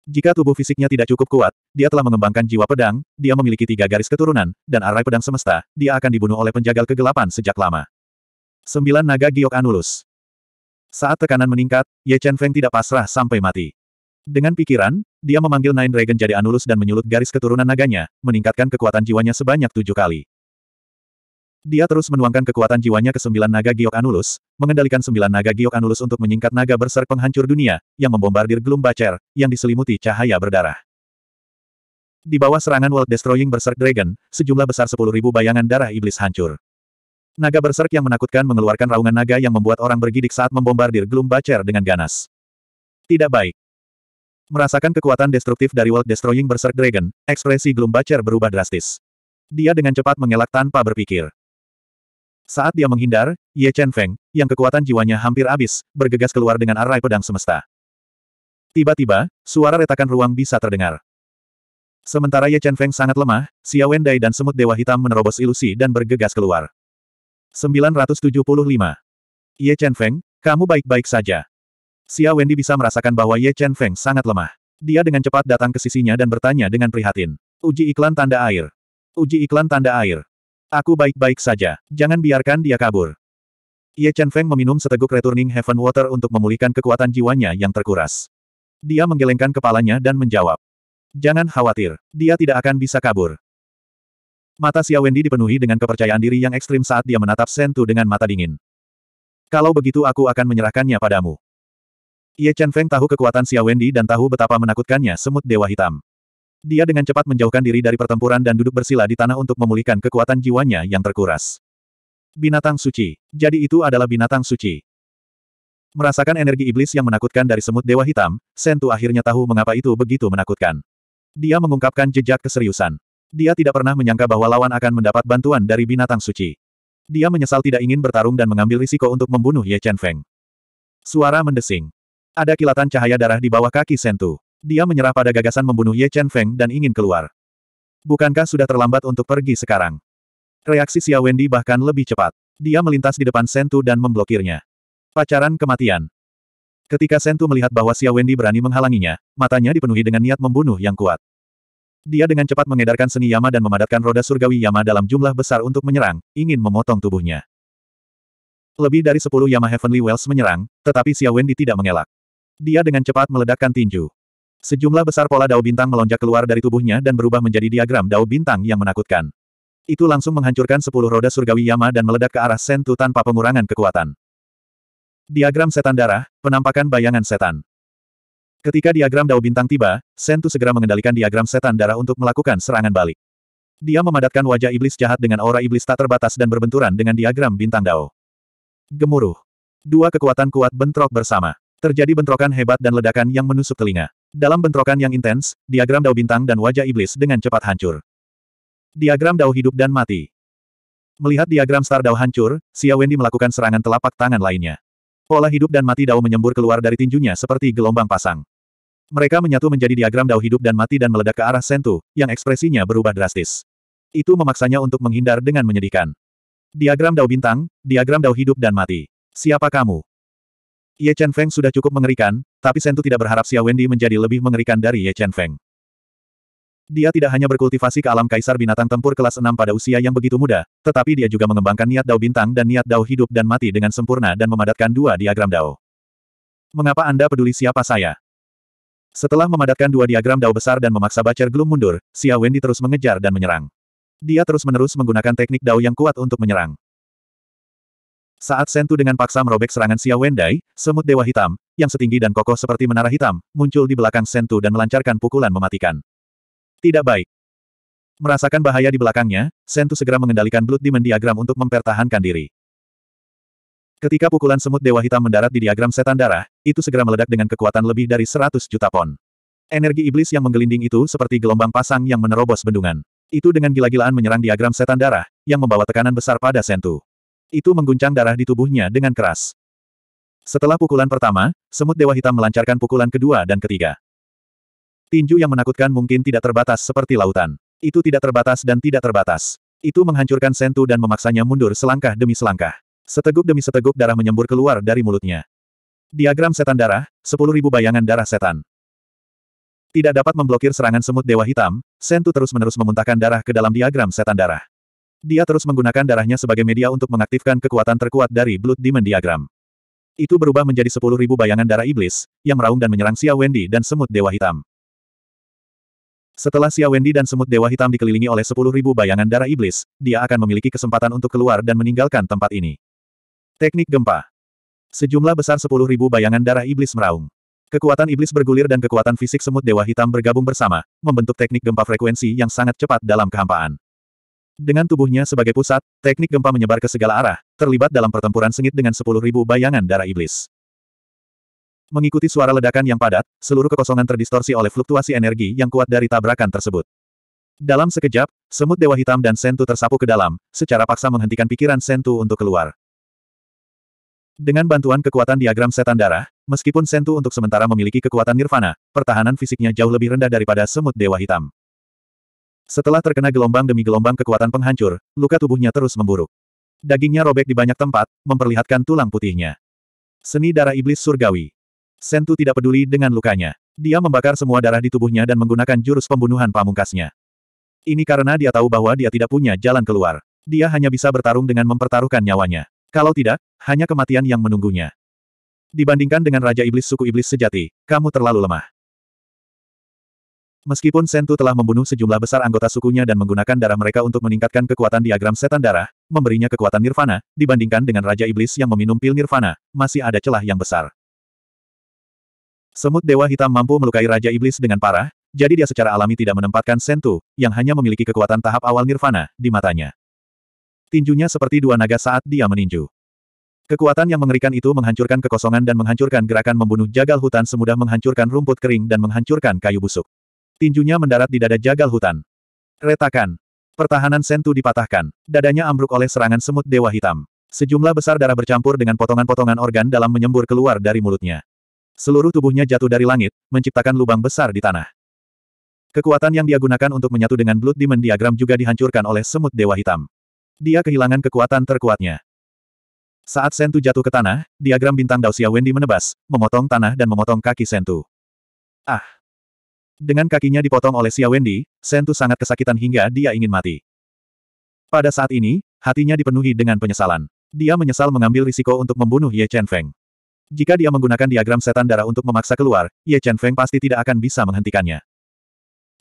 Jika tubuh fisiknya tidak cukup kuat, dia telah mengembangkan jiwa pedang, dia memiliki tiga garis keturunan, dan arai pedang semesta, dia akan dibunuh oleh penjagal kegelapan sejak lama. Sembilan naga giok anulus. Saat tekanan meningkat, Ye Chen Feng tidak pasrah sampai mati. Dengan pikiran, dia memanggil Nine Dragon jadi anulus dan menyulut garis keturunan naganya, meningkatkan kekuatan jiwanya sebanyak tujuh kali. Dia terus menuangkan kekuatan jiwanya ke sembilan naga giok anulus, mengendalikan sembilan naga giok anulus untuk menyingkat naga berserk penghancur dunia, yang membombardir gelum bacer, yang diselimuti cahaya berdarah. Di bawah serangan World Destroying Berserk Dragon, sejumlah besar sepuluh ribu bayangan darah iblis hancur. Naga berserk yang menakutkan mengeluarkan raungan naga yang membuat orang bergidik saat membombardir gelum bacer dengan ganas. Tidak baik. Merasakan kekuatan destruktif dari World Destroying Berserk Dragon, ekspresi gelum bacer berubah drastis. Dia dengan cepat mengelak tanpa berpikir. Saat dia menghindar, Ye Chen Feng, yang kekuatan jiwanya hampir habis, bergegas keluar dengan arai pedang semesta. Tiba-tiba, suara retakan ruang bisa terdengar. Sementara Ye Chen Feng sangat lemah, Xia Wendai dan semut dewa hitam menerobos ilusi dan bergegas keluar. 975. Ye Chen Feng, kamu baik-baik saja. Xia Wendy bisa merasakan bahwa Ye Chen Feng sangat lemah. Dia dengan cepat datang ke sisinya dan bertanya dengan prihatin. Uji iklan tanda air. Uji iklan tanda air. Aku baik-baik saja. Jangan biarkan dia kabur. Ye Chen Feng meminum seteguk returning heaven water untuk memulihkan kekuatan jiwanya yang terkuras. Dia menggelengkan kepalanya dan menjawab. Jangan khawatir, dia tidak akan bisa kabur. Mata Xia Wendy dipenuhi dengan kepercayaan diri yang ekstrim saat dia menatap Sentu dengan mata dingin. Kalau begitu aku akan menyerahkannya padamu. Ye Chen Feng tahu kekuatan Xia Wendy dan tahu betapa menakutkannya semut dewa hitam. Dia dengan cepat menjauhkan diri dari pertempuran dan duduk bersila di tanah untuk memulihkan kekuatan jiwanya yang terkuras. Binatang suci. Jadi itu adalah binatang suci. Merasakan energi iblis yang menakutkan dari semut dewa hitam, Sentu akhirnya tahu mengapa itu begitu menakutkan. Dia mengungkapkan jejak keseriusan. Dia tidak pernah menyangka bahwa lawan akan mendapat bantuan dari binatang suci. Dia menyesal tidak ingin bertarung dan mengambil risiko untuk membunuh Ye Chen Feng. Suara mendesing. Ada kilatan cahaya darah di bawah kaki Sentu. Dia menyerah pada gagasan membunuh Ye Chen Feng dan ingin keluar. Bukankah sudah terlambat untuk pergi sekarang? Reaksi Xia Wendy bahkan lebih cepat. Dia melintas di depan Sentu dan memblokirnya. Pacaran kematian. Ketika Sentu melihat bahwa Xia Wendy berani menghalanginya, matanya dipenuhi dengan niat membunuh yang kuat. Dia dengan cepat mengedarkan seni Yama dan memadatkan roda surgawi Yama dalam jumlah besar untuk menyerang, ingin memotong tubuhnya. Lebih dari sepuluh Yama Heavenly Wells menyerang, tetapi Xia Wendy tidak mengelak. Dia dengan cepat meledakkan tinju. Sejumlah besar pola dao bintang melonjak keluar dari tubuhnya dan berubah menjadi diagram dao bintang yang menakutkan. Itu langsung menghancurkan sepuluh roda surgawi Yama dan meledak ke arah Sentu tanpa pengurangan kekuatan. Diagram setan darah, penampakan bayangan setan. Ketika diagram dao bintang tiba, Sentu segera mengendalikan diagram setan darah untuk melakukan serangan balik. Dia memadatkan wajah iblis jahat dengan aura iblis tak terbatas dan berbenturan dengan diagram bintang dao. Gemuruh. Dua kekuatan kuat bentrok bersama. Terjadi bentrokan hebat dan ledakan yang menusuk telinga. Dalam bentrokan yang intens, diagram dao bintang dan wajah iblis dengan cepat hancur. Diagram dao hidup dan mati. Melihat diagram star dao hancur, Xia Wendy melakukan serangan telapak tangan lainnya. Pola hidup dan mati dao menyembur keluar dari tinjunya seperti gelombang pasang. Mereka menyatu menjadi diagram dao hidup dan mati dan meledak ke arah Sentu, yang ekspresinya berubah drastis. Itu memaksanya untuk menghindar dengan menyedihkan. Diagram dao bintang, diagram dao hidup dan mati. Siapa kamu? Ye Chen Feng sudah cukup mengerikan, tapi Sentu tidak berharap Xia Wendy menjadi lebih mengerikan dari Ye Chen Feng. Dia tidak hanya berkultivasi ke alam kaisar binatang tempur kelas 6 pada usia yang begitu muda, tetapi dia juga mengembangkan niat dao bintang dan niat dao hidup dan mati dengan sempurna dan memadatkan dua diagram dao. Mengapa Anda peduli siapa saya? Setelah memadatkan dua diagram dao besar dan memaksa Bacer Gloom mundur, Xia Wendy terus mengejar dan menyerang. Dia terus-menerus menggunakan teknik dao yang kuat untuk menyerang. Saat Sentu dengan paksa merobek serangan Xia Wendai, semut dewa hitam, yang setinggi dan kokoh seperti menara hitam, muncul di belakang Sentu dan melancarkan pukulan mematikan. Tidak baik. Merasakan bahaya di belakangnya, Sentu segera mengendalikan Blood Demon Diagram untuk mempertahankan diri. Ketika pukulan semut dewa hitam mendarat di diagram setan darah, itu segera meledak dengan kekuatan lebih dari 100 juta pon. Energi iblis yang menggelinding itu seperti gelombang pasang yang menerobos bendungan. Itu dengan gila-gilaan menyerang diagram setan darah, yang membawa tekanan besar pada Sentu. Itu mengguncang darah di tubuhnya dengan keras. Setelah pukulan pertama, semut dewa hitam melancarkan pukulan kedua dan ketiga. Tinju yang menakutkan mungkin tidak terbatas seperti lautan. Itu tidak terbatas dan tidak terbatas. Itu menghancurkan sentu dan memaksanya mundur selangkah demi selangkah. Seteguk demi seteguk darah menyembur keluar dari mulutnya. Diagram setan darah, 10.000 bayangan darah setan. Tidak dapat memblokir serangan semut dewa hitam, Sentu terus-menerus memuntahkan darah ke dalam diagram setan darah. Dia terus menggunakan darahnya sebagai media untuk mengaktifkan kekuatan terkuat dari Blood Demon Diagram. Itu berubah menjadi 10.000 bayangan darah iblis, yang meraung dan menyerang Xia Wendy dan Semut Dewa Hitam. Setelah Xia Wendy dan Semut Dewa Hitam dikelilingi oleh 10.000 bayangan darah iblis, dia akan memiliki kesempatan untuk keluar dan meninggalkan tempat ini. Teknik Gempa Sejumlah besar 10.000 bayangan darah iblis meraung. Kekuatan iblis bergulir dan kekuatan fisik Semut Dewa Hitam bergabung bersama, membentuk teknik gempa frekuensi yang sangat cepat dalam kehampaan. Dengan tubuhnya sebagai pusat, teknik gempa menyebar ke segala arah, terlibat dalam pertempuran sengit dengan sepuluh ribu bayangan darah iblis. Mengikuti suara ledakan yang padat, seluruh kekosongan terdistorsi oleh fluktuasi energi yang kuat dari tabrakan tersebut. Dalam sekejap, semut dewa hitam dan Sentu tersapu ke dalam, secara paksa menghentikan pikiran Sentu untuk keluar. Dengan bantuan kekuatan diagram setan darah, meskipun Sentu untuk sementara memiliki kekuatan nirvana, pertahanan fisiknya jauh lebih rendah daripada semut dewa hitam. Setelah terkena gelombang demi gelombang kekuatan penghancur, luka tubuhnya terus memburuk. Dagingnya robek di banyak tempat, memperlihatkan tulang putihnya. Seni darah iblis surgawi. Sentu tidak peduli dengan lukanya. Dia membakar semua darah di tubuhnya dan menggunakan jurus pembunuhan pamungkasnya. Ini karena dia tahu bahwa dia tidak punya jalan keluar. Dia hanya bisa bertarung dengan mempertaruhkan nyawanya. Kalau tidak, hanya kematian yang menunggunya. Dibandingkan dengan Raja Iblis suku Iblis sejati, kamu terlalu lemah. Meskipun Sentu telah membunuh sejumlah besar anggota sukunya dan menggunakan darah mereka untuk meningkatkan kekuatan diagram setan darah, memberinya kekuatan nirvana, dibandingkan dengan Raja Iblis yang meminum pil nirvana, masih ada celah yang besar. Semut Dewa Hitam mampu melukai Raja Iblis dengan parah, jadi dia secara alami tidak menempatkan Sentu, yang hanya memiliki kekuatan tahap awal nirvana, di matanya. Tinjunya seperti dua naga saat dia meninju. Kekuatan yang mengerikan itu menghancurkan kekosongan dan menghancurkan gerakan membunuh jagal hutan semudah menghancurkan rumput kering dan menghancurkan kayu busuk. Tinjunya mendarat di dada jagal hutan. Retakan. Pertahanan Sentu dipatahkan. Dadanya ambruk oleh serangan semut dewa hitam. Sejumlah besar darah bercampur dengan potongan-potongan organ dalam menyembur keluar dari mulutnya. Seluruh tubuhnya jatuh dari langit, menciptakan lubang besar di tanah. Kekuatan yang dia gunakan untuk menyatu dengan Blood Demon Diagram juga dihancurkan oleh semut dewa hitam. Dia kehilangan kekuatan terkuatnya. Saat Sentu jatuh ke tanah, diagram bintang Dausia Wendy menebas, memotong tanah dan memotong kaki Sentu. Ah! Dengan kakinya dipotong oleh Xia Wendy, Sentu sangat kesakitan hingga dia ingin mati. Pada saat ini, hatinya dipenuhi dengan penyesalan. Dia menyesal mengambil risiko untuk membunuh Ye Chen Feng. Jika dia menggunakan diagram setan darah untuk memaksa keluar, Ye Chen Feng pasti tidak akan bisa menghentikannya.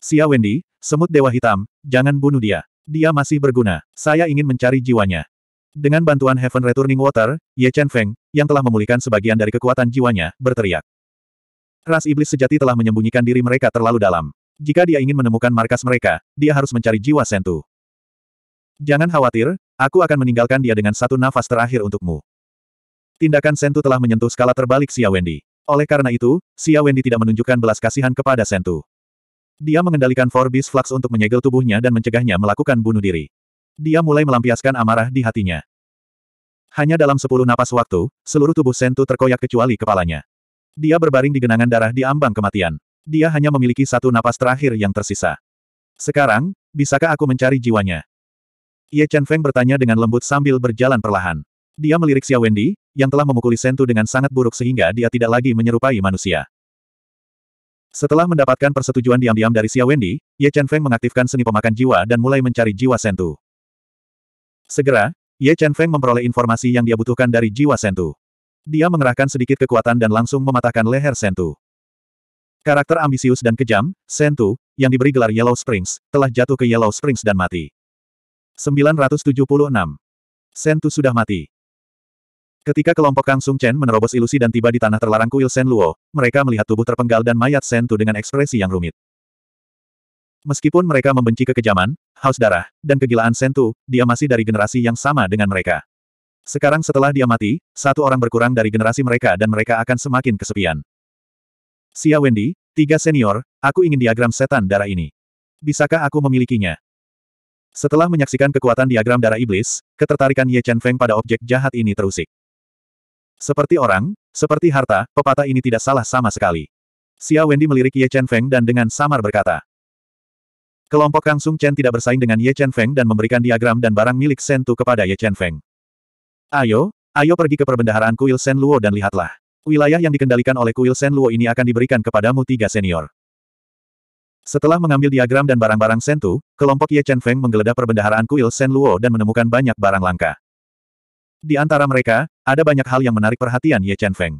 Xia Wendy, semut dewa hitam, jangan bunuh dia. Dia masih berguna. Saya ingin mencari jiwanya. Dengan bantuan Heaven Returning Water, Ye Chen Feng, yang telah memulihkan sebagian dari kekuatan jiwanya, berteriak. Ras iblis sejati telah menyembunyikan diri mereka terlalu dalam. Jika dia ingin menemukan markas mereka, dia harus mencari jiwa sentu. Jangan khawatir, aku akan meninggalkan dia dengan satu nafas terakhir untukmu. Tindakan sentu telah menyentuh skala terbalik Xia Wendy. Oleh karena itu, Xia Wendy tidak menunjukkan belas kasihan kepada sentu. Dia mengendalikan Forbes Flux untuk menyegel tubuhnya dan mencegahnya melakukan bunuh diri. Dia mulai melampiaskan amarah di hatinya. Hanya dalam sepuluh napas waktu, seluruh tubuh Sentu terkoyak kecuali kepalanya. Dia berbaring di genangan darah di ambang kematian. Dia hanya memiliki satu napas terakhir yang tersisa. Sekarang, bisakah aku mencari jiwanya? Ye Chen Feng bertanya dengan lembut sambil berjalan perlahan. Dia melirik Xia Wendy, yang telah memukuli Sentu dengan sangat buruk sehingga dia tidak lagi menyerupai manusia. Setelah mendapatkan persetujuan diam-diam dari Xia Wendy, Ye Chen Feng mengaktifkan seni pemakan jiwa dan mulai mencari jiwa Sentu. Segera, Ye Chen Feng memperoleh informasi yang dia butuhkan dari jiwa Sentu. Dia mengerahkan sedikit kekuatan dan langsung mematahkan leher Sentu. Karakter ambisius dan kejam, Sentu, yang diberi gelar Yellow Springs, telah jatuh ke Yellow Springs dan mati. 976. Sentu sudah mati. Ketika kelompok Kang Sung Chen menerobos ilusi dan tiba di tanah terlarang kuil Sen Luo, mereka melihat tubuh terpenggal dan mayat Sentu dengan ekspresi yang rumit. Meskipun mereka membenci kekejaman, haus darah, dan kegilaan Sentu, dia masih dari generasi yang sama dengan mereka. Sekarang setelah dia mati, satu orang berkurang dari generasi mereka dan mereka akan semakin kesepian. Sia Wendy, tiga senior, aku ingin diagram setan darah ini. Bisakah aku memilikinya? Setelah menyaksikan kekuatan diagram darah iblis, ketertarikan Ye Chen Feng pada objek jahat ini terusik. Seperti orang, seperti harta, pepatah ini tidak salah sama sekali. Xia Wendy melirik Ye Chen Feng dan dengan samar berkata. Kelompok Kang Sung Chen tidak bersaing dengan Ye Chen Feng dan memberikan diagram dan barang milik Sentu kepada Ye Chen Feng. Ayo, ayo pergi ke perbendaharaan kuil Sen Luo dan lihatlah. Wilayah yang dikendalikan oleh kuil Sen Luo ini akan diberikan kepadamu tiga senior. Setelah mengambil diagram dan barang-barang Sentu, kelompok Ye Chen Feng menggeledah perbendaharaan kuil Sen Luo dan menemukan banyak barang langka. Di antara mereka, ada banyak hal yang menarik perhatian Ye Chen Feng.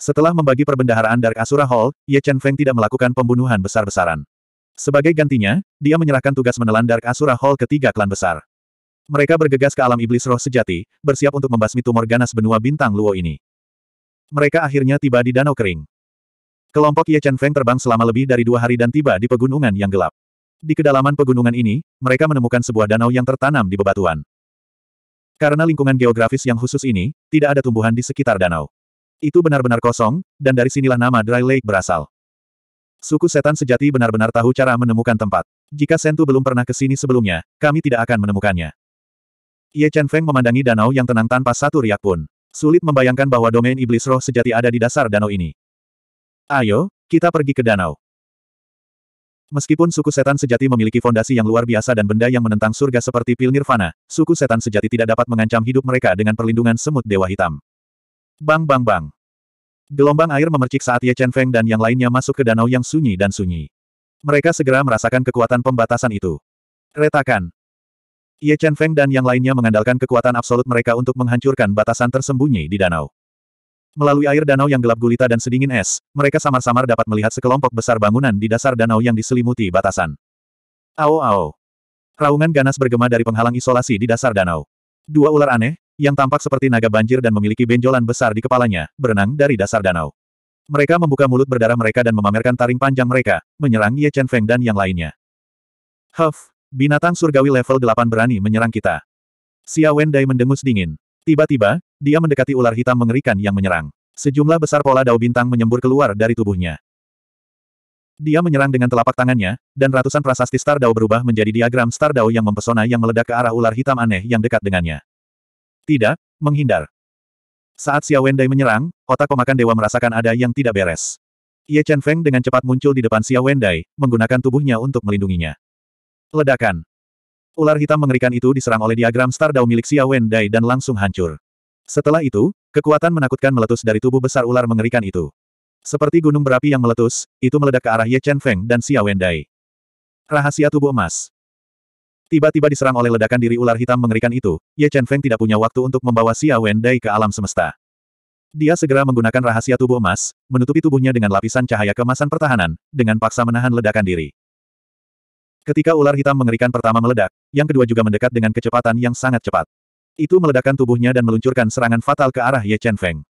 Setelah membagi perbendaharaan Dark Asura Hall, Ye Chen Feng tidak melakukan pembunuhan besar-besaran. Sebagai gantinya, dia menyerahkan tugas menelan Dark Asura Hall ke tiga klan besar. Mereka bergegas ke alam iblis roh sejati, bersiap untuk membasmi tumor ganas benua bintang Luo ini. Mereka akhirnya tiba di Danau Kering. Kelompok Ye Chen Feng terbang selama lebih dari dua hari dan tiba di pegunungan yang gelap. Di kedalaman pegunungan ini, mereka menemukan sebuah danau yang tertanam di bebatuan. Karena lingkungan geografis yang khusus ini, tidak ada tumbuhan di sekitar danau. Itu benar-benar kosong, dan dari sinilah nama Dry Lake berasal. Suku setan sejati benar-benar tahu cara menemukan tempat. Jika Sentu belum pernah ke sini sebelumnya, kami tidak akan menemukannya. Ye Chen Feng memandangi danau yang tenang tanpa satu riak pun. Sulit membayangkan bahwa domain iblis roh sejati ada di dasar danau ini. Ayo, kita pergi ke danau. Meskipun suku setan sejati memiliki fondasi yang luar biasa dan benda yang menentang surga seperti pil nirvana, suku setan sejati tidak dapat mengancam hidup mereka dengan perlindungan semut dewa hitam. Bang bang bang. Gelombang air memercik saat Ye Chen Feng dan yang lainnya masuk ke danau yang sunyi dan sunyi. Mereka segera merasakan kekuatan pembatasan itu. Retakan, Ye Chen Feng dan yang lainnya mengandalkan kekuatan absolut mereka untuk menghancurkan batasan tersembunyi di danau. Melalui air danau yang gelap gulita dan sedingin es, mereka samar-samar dapat melihat sekelompok besar bangunan di dasar danau yang diselimuti batasan. Ao ao. Raungan ganas bergema dari penghalang isolasi di dasar danau. Dua ular aneh, yang tampak seperti naga banjir dan memiliki benjolan besar di kepalanya, berenang dari dasar danau. Mereka membuka mulut berdarah mereka dan memamerkan taring panjang mereka, menyerang Ye Chen Feng dan yang lainnya. Huff, Binatang surgawi level 8 berani menyerang kita. Xia Wendai mendengus dingin. Tiba-tiba, dia mendekati ular hitam mengerikan yang menyerang. Sejumlah besar pola dao bintang menyembur keluar dari tubuhnya. Dia menyerang dengan telapak tangannya, dan ratusan prasasti Star Dao berubah menjadi diagram Star Dao yang mempesona yang meledak ke arah ular hitam aneh yang dekat dengannya. Tidak, menghindar. Saat Xia Wendai menyerang, otak pemakan dewa merasakan ada yang tidak beres. Ye Chen Feng dengan cepat muncul di depan Xia Wendai, menggunakan tubuhnya untuk melindunginya. Ledakan. Ular hitam mengerikan itu diserang oleh diagram Star Dao milik Xia Dai dan langsung hancur. Setelah itu, kekuatan menakutkan meletus dari tubuh besar ular mengerikan itu. Seperti gunung berapi yang meletus, itu meledak ke arah Ye Chen Feng dan Xia Dai. Rahasia tubuh emas. Tiba-tiba diserang oleh ledakan diri ular hitam mengerikan itu, Ye Chen Feng tidak punya waktu untuk membawa Xia Dai ke alam semesta. Dia segera menggunakan rahasia tubuh emas, menutupi tubuhnya dengan lapisan cahaya kemasan pertahanan, dengan paksa menahan ledakan diri. Ketika ular hitam mengerikan pertama meledak, yang kedua juga mendekat dengan kecepatan yang sangat cepat. Itu meledakkan tubuhnya dan meluncurkan serangan fatal ke arah Ye Chen Feng.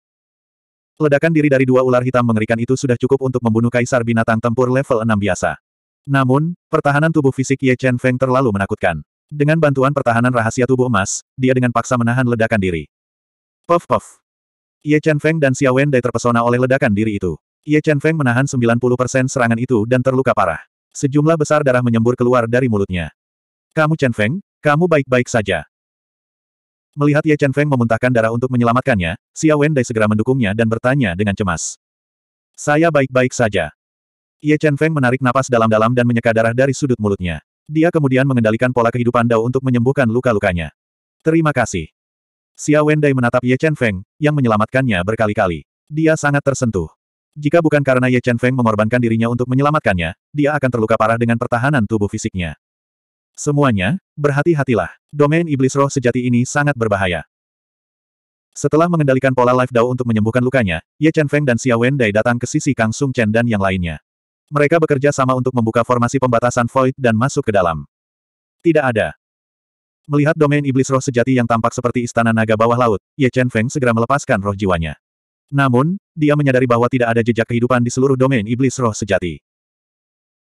Ledakan diri dari dua ular hitam mengerikan itu sudah cukup untuk membunuh kaisar binatang tempur level 6 biasa. Namun, pertahanan tubuh fisik Ye Chen Feng terlalu menakutkan. Dengan bantuan pertahanan rahasia tubuh emas, dia dengan paksa menahan ledakan diri. Puff puff. Ye Chen Feng dan Xiao Dai terpesona oleh ledakan diri itu. Ye Chen Feng menahan 90% serangan itu dan terluka parah. Sejumlah besar darah menyembur keluar dari mulutnya. Kamu Chen Feng, kamu baik-baik saja. Melihat Ye Chen Feng memuntahkan darah untuk menyelamatkannya, Xia Dai segera mendukungnya dan bertanya dengan cemas. Saya baik-baik saja. Ye Chen Feng menarik napas dalam-dalam dan menyeka darah dari sudut mulutnya. Dia kemudian mengendalikan pola kehidupan Dao untuk menyembuhkan luka-lukanya. Terima kasih. Xia Dai menatap Ye Chen Feng, yang menyelamatkannya berkali-kali. Dia sangat tersentuh. Jika bukan karena Ye Chen Feng mengorbankan dirinya untuk menyelamatkannya, dia akan terluka parah dengan pertahanan tubuh fisiknya. Semuanya, berhati-hatilah. Domain iblis roh sejati ini sangat berbahaya. Setelah mengendalikan pola life Dao untuk menyembuhkan lukanya, Ye Chen Feng dan Xia Wen Wendai datang ke sisi Kang Sung Chen dan yang lainnya. Mereka bekerja sama untuk membuka formasi pembatasan void dan masuk ke dalam. Tidak ada. Melihat domain iblis roh sejati yang tampak seperti istana naga bawah laut, Ye Chen Feng segera melepaskan roh jiwanya. Namun, dia menyadari bahwa tidak ada jejak kehidupan di seluruh domain iblis roh sejati.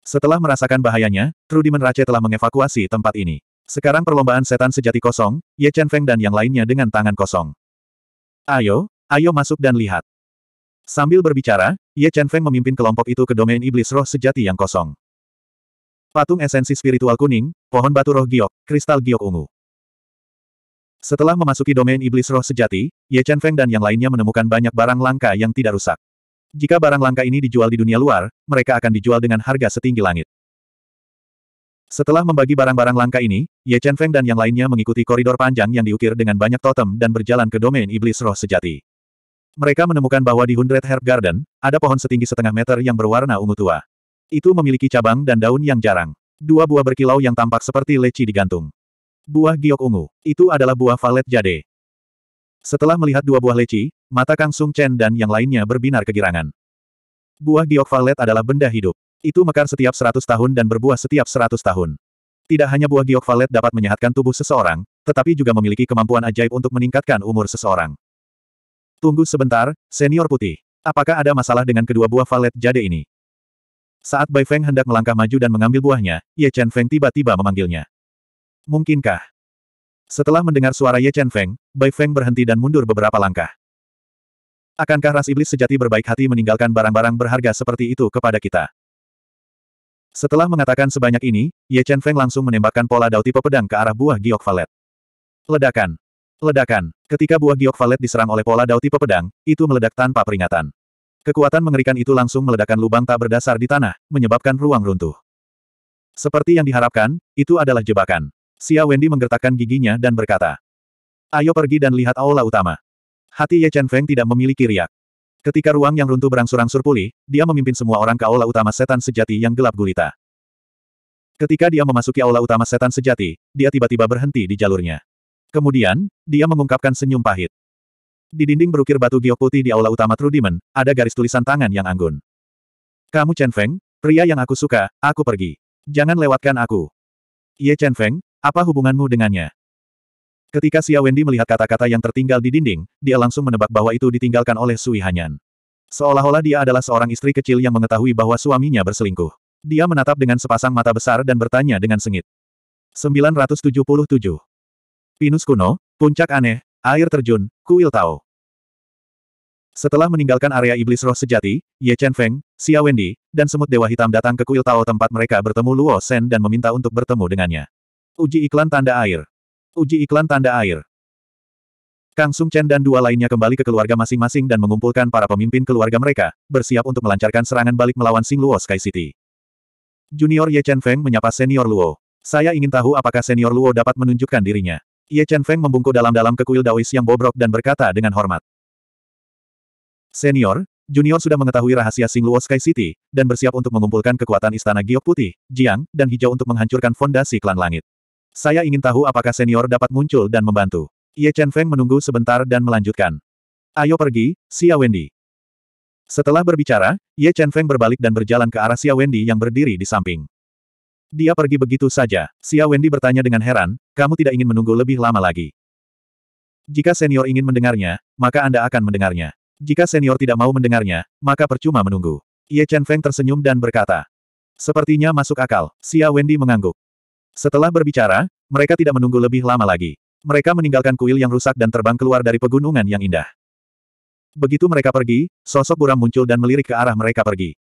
Setelah merasakan bahayanya, Trudy Menrace telah mengevakuasi tempat ini. Sekarang perlombaan setan sejati kosong, Ye Chen Feng dan yang lainnya dengan tangan kosong. Ayo, ayo masuk dan lihat. Sambil berbicara, Ye Chen Feng memimpin kelompok itu ke domain iblis roh sejati yang kosong. Patung esensi spiritual kuning, pohon batu roh giok, kristal giok ungu. Setelah memasuki domain iblis roh sejati, Ye Chen Feng dan yang lainnya menemukan banyak barang langka yang tidak rusak. Jika barang langka ini dijual di dunia luar, mereka akan dijual dengan harga setinggi langit. Setelah membagi barang-barang langka ini, Ye Chen Feng dan yang lainnya mengikuti koridor panjang yang diukir dengan banyak totem dan berjalan ke domain iblis roh sejati. Mereka menemukan bahwa di Hundred Herb Garden, ada pohon setinggi setengah meter yang berwarna ungu tua. Itu memiliki cabang dan daun yang jarang. Dua buah berkilau yang tampak seperti leci digantung. Buah giok ungu. Itu adalah buah valet jade. Setelah melihat dua buah leci, mata Kang Sung Chen dan yang lainnya berbinar kegirangan. Buah giok valet adalah benda hidup. Itu mekar setiap seratus tahun dan berbuah setiap seratus tahun. Tidak hanya buah giok valet dapat menyehatkan tubuh seseorang, tetapi juga memiliki kemampuan ajaib untuk meningkatkan umur seseorang. Tunggu sebentar, senior putih. Apakah ada masalah dengan kedua buah valet jade ini? Saat Bai Feng hendak melangkah maju dan mengambil buahnya, Ye Chen Feng tiba-tiba memanggilnya. Mungkinkah? Setelah mendengar suara Ye Chen Feng, Bai Feng berhenti dan mundur beberapa langkah. Akankah ras iblis sejati berbaik hati meninggalkan barang-barang berharga seperti itu kepada kita? Setelah mengatakan sebanyak ini, Ye Chen Feng langsung menembakkan pola dao tipe pedang ke arah buah giok valet. Ledakan. Ledakan. Ketika buah giok valet diserang oleh pola dao tipe pedang, itu meledak tanpa peringatan. Kekuatan mengerikan itu langsung meledakkan lubang tak berdasar di tanah, menyebabkan ruang runtuh. Seperti yang diharapkan, itu adalah jebakan. Xia Wendy menggertakkan giginya dan berkata. Ayo pergi dan lihat aula utama. Hati Ye Chen Feng tidak memiliki riak. Ketika ruang yang runtuh berangsur-angsur pulih, dia memimpin semua orang ke aula utama setan sejati yang gelap gulita. Ketika dia memasuki aula utama setan sejati, dia tiba-tiba berhenti di jalurnya. Kemudian, dia mengungkapkan senyum pahit. Di dinding berukir batu giok putih di aula utama True ada garis tulisan tangan yang anggun. Kamu Chen Feng, pria yang aku suka, aku pergi. Jangan lewatkan aku. Ye Chen Feng, apa hubunganmu dengannya? Ketika Xia Wendy melihat kata-kata yang tertinggal di dinding, dia langsung menebak bahwa itu ditinggalkan oleh Sui Hanyan. Seolah-olah dia adalah seorang istri kecil yang mengetahui bahwa suaminya berselingkuh. Dia menatap dengan sepasang mata besar dan bertanya dengan sengit. 977. Pinus kuno, puncak aneh, air terjun, kuil Tao. Setelah meninggalkan area iblis roh sejati, Ye Chen Feng, Xia Wendy, dan semut dewa hitam datang ke kuil Tao tempat mereka bertemu Luo Shen dan meminta untuk bertemu dengannya. Uji iklan tanda air. Uji iklan tanda air. Kang Sung Chen dan dua lainnya kembali ke keluarga masing-masing dan mengumpulkan para pemimpin keluarga mereka, bersiap untuk melancarkan serangan balik melawan Sing Luo Sky City. Junior Ye Chen Feng menyapa senior Luo. Saya ingin tahu apakah senior Luo dapat menunjukkan dirinya. Ye Chen Feng membungkuk dalam-dalam ke kuil Daois yang bobrok dan berkata dengan hormat. Senior, Junior sudah mengetahui rahasia Sing Luo Sky City, dan bersiap untuk mengumpulkan kekuatan Istana Giok Putih, Jiang, dan Hijau untuk menghancurkan fondasi klan langit. Saya ingin tahu apakah senior dapat muncul dan membantu. Ye Chen Feng menunggu sebentar dan melanjutkan. Ayo pergi, Xia Wendy. Setelah berbicara, Ye Chen Feng berbalik dan berjalan ke arah Xia Wendy yang berdiri di samping. Dia pergi begitu saja. Xia Wendy bertanya dengan heran, kamu tidak ingin menunggu lebih lama lagi. Jika senior ingin mendengarnya, maka Anda akan mendengarnya. Jika senior tidak mau mendengarnya, maka percuma menunggu. Ye Chen Feng tersenyum dan berkata. Sepertinya masuk akal. Xia Wendy mengangguk. Setelah berbicara, mereka tidak menunggu lebih lama lagi. Mereka meninggalkan kuil yang rusak dan terbang keluar dari pegunungan yang indah. Begitu mereka pergi, sosok buram muncul dan melirik ke arah mereka pergi.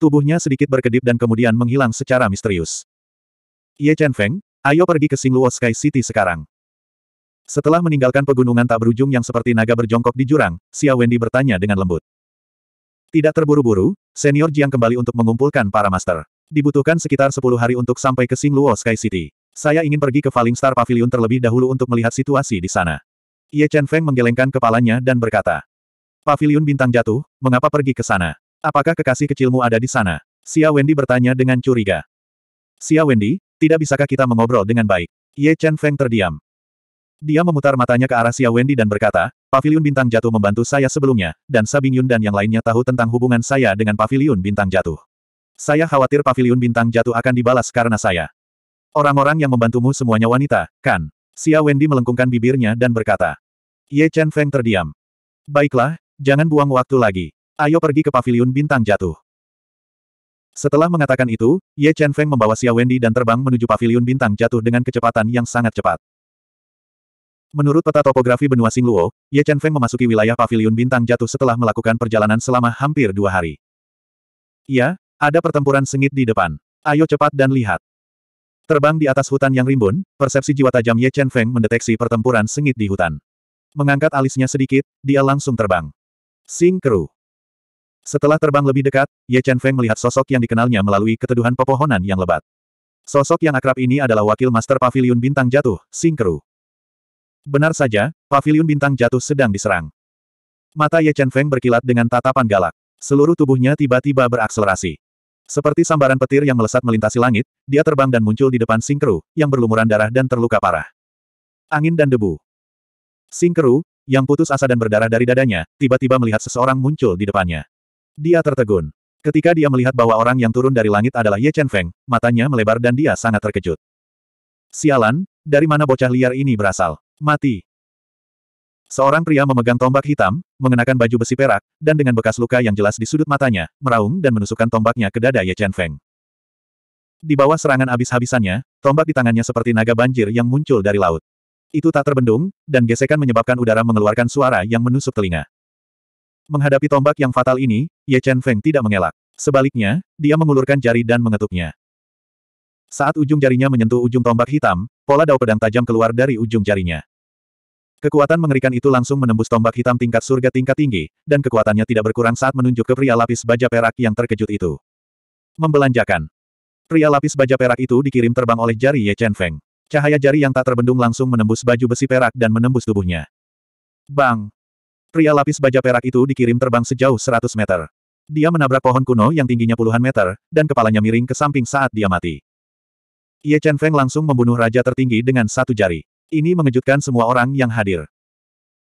Tubuhnya sedikit berkedip dan kemudian menghilang secara misterius. Ye Chen Feng, ayo pergi ke Singluo Sky City sekarang. Setelah meninggalkan pegunungan tak berujung yang seperti naga berjongkok di jurang, Xia Wendy bertanya dengan lembut. Tidak terburu-buru, senior Jiang kembali untuk mengumpulkan para master. Dibutuhkan sekitar 10 hari untuk sampai ke Singluo Sky City. Saya ingin pergi ke Falling Star Pavilion terlebih dahulu untuk melihat situasi di sana. Ye Chen Feng menggelengkan kepalanya dan berkata, Pavilion bintang jatuh, mengapa pergi ke sana? Apakah kekasih kecilmu ada di sana? Xia Wendy bertanya dengan curiga. Xia Wendy, tidak bisakah kita mengobrol dengan baik? Ye Chen Feng terdiam. Dia memutar matanya ke arah Xia Wendy dan berkata, Pavilion Bintang Jatuh membantu saya sebelumnya, dan Sabing Yun dan yang lainnya tahu tentang hubungan saya dengan Pavilion Bintang Jatuh. Saya khawatir pavilion bintang jatuh akan dibalas karena saya. Orang-orang yang membantumu semuanya wanita, kan? Xia Wendy melengkungkan bibirnya dan berkata. Ye Chen Feng terdiam. Baiklah, jangan buang waktu lagi. Ayo pergi ke pavilion bintang jatuh. Setelah mengatakan itu, Ye Chen Feng membawa Xia Wendy dan terbang menuju pavilion bintang jatuh dengan kecepatan yang sangat cepat. Menurut peta topografi benua Singluo, Ye Chen Feng memasuki wilayah pavilion bintang jatuh setelah melakukan perjalanan selama hampir dua hari. Ia, ada pertempuran sengit di depan. Ayo cepat dan lihat. Terbang di atas hutan yang rimbun, persepsi jiwa tajam Ye Chen Feng mendeteksi pertempuran sengit di hutan. Mengangkat alisnya sedikit, dia langsung terbang. Sing Kru. Setelah terbang lebih dekat, Ye Chen Feng melihat sosok yang dikenalnya melalui keteduhan pepohonan yang lebat. Sosok yang akrab ini adalah wakil Master Pavilion Bintang Jatuh, Sing Kru. Benar saja, Pavilion Bintang Jatuh sedang diserang. Mata Ye Chen Feng berkilat dengan tatapan galak. Seluruh tubuhnya tiba-tiba berakselerasi. Seperti sambaran petir yang melesat melintasi langit, dia terbang dan muncul di depan Singkru, yang berlumuran darah dan terluka parah. Angin dan debu. Singkru, yang putus asa dan berdarah dari dadanya, tiba-tiba melihat seseorang muncul di depannya. Dia tertegun. Ketika dia melihat bahwa orang yang turun dari langit adalah Ye Chen Feng, matanya melebar dan dia sangat terkejut. Sialan, dari mana bocah liar ini berasal? Mati. Seorang pria memegang tombak hitam, mengenakan baju besi perak, dan dengan bekas luka yang jelas di sudut matanya, meraung dan menusukkan tombaknya ke dada Ye Chen Feng. Di bawah serangan habis habisannya tombak di tangannya seperti naga banjir yang muncul dari laut. Itu tak terbendung, dan gesekan menyebabkan udara mengeluarkan suara yang menusuk telinga. Menghadapi tombak yang fatal ini, Ye Chen Feng tidak mengelak. Sebaliknya, dia mengulurkan jari dan mengetuknya. Saat ujung jarinya menyentuh ujung tombak hitam, pola dao pedang tajam keluar dari ujung jarinya. Kekuatan mengerikan itu langsung menembus tombak hitam tingkat surga tingkat tinggi, dan kekuatannya tidak berkurang saat menunjuk ke pria lapis baja perak yang terkejut itu. Membelanjakan. Pria lapis baja perak itu dikirim terbang oleh jari Ye Chen Feng. Cahaya jari yang tak terbendung langsung menembus baju besi perak dan menembus tubuhnya. Bang! Pria lapis baja perak itu dikirim terbang sejauh 100 meter. Dia menabrak pohon kuno yang tingginya puluhan meter, dan kepalanya miring ke samping saat dia mati. Ye Chen Feng langsung membunuh raja tertinggi dengan satu jari. Ini mengejutkan semua orang yang hadir.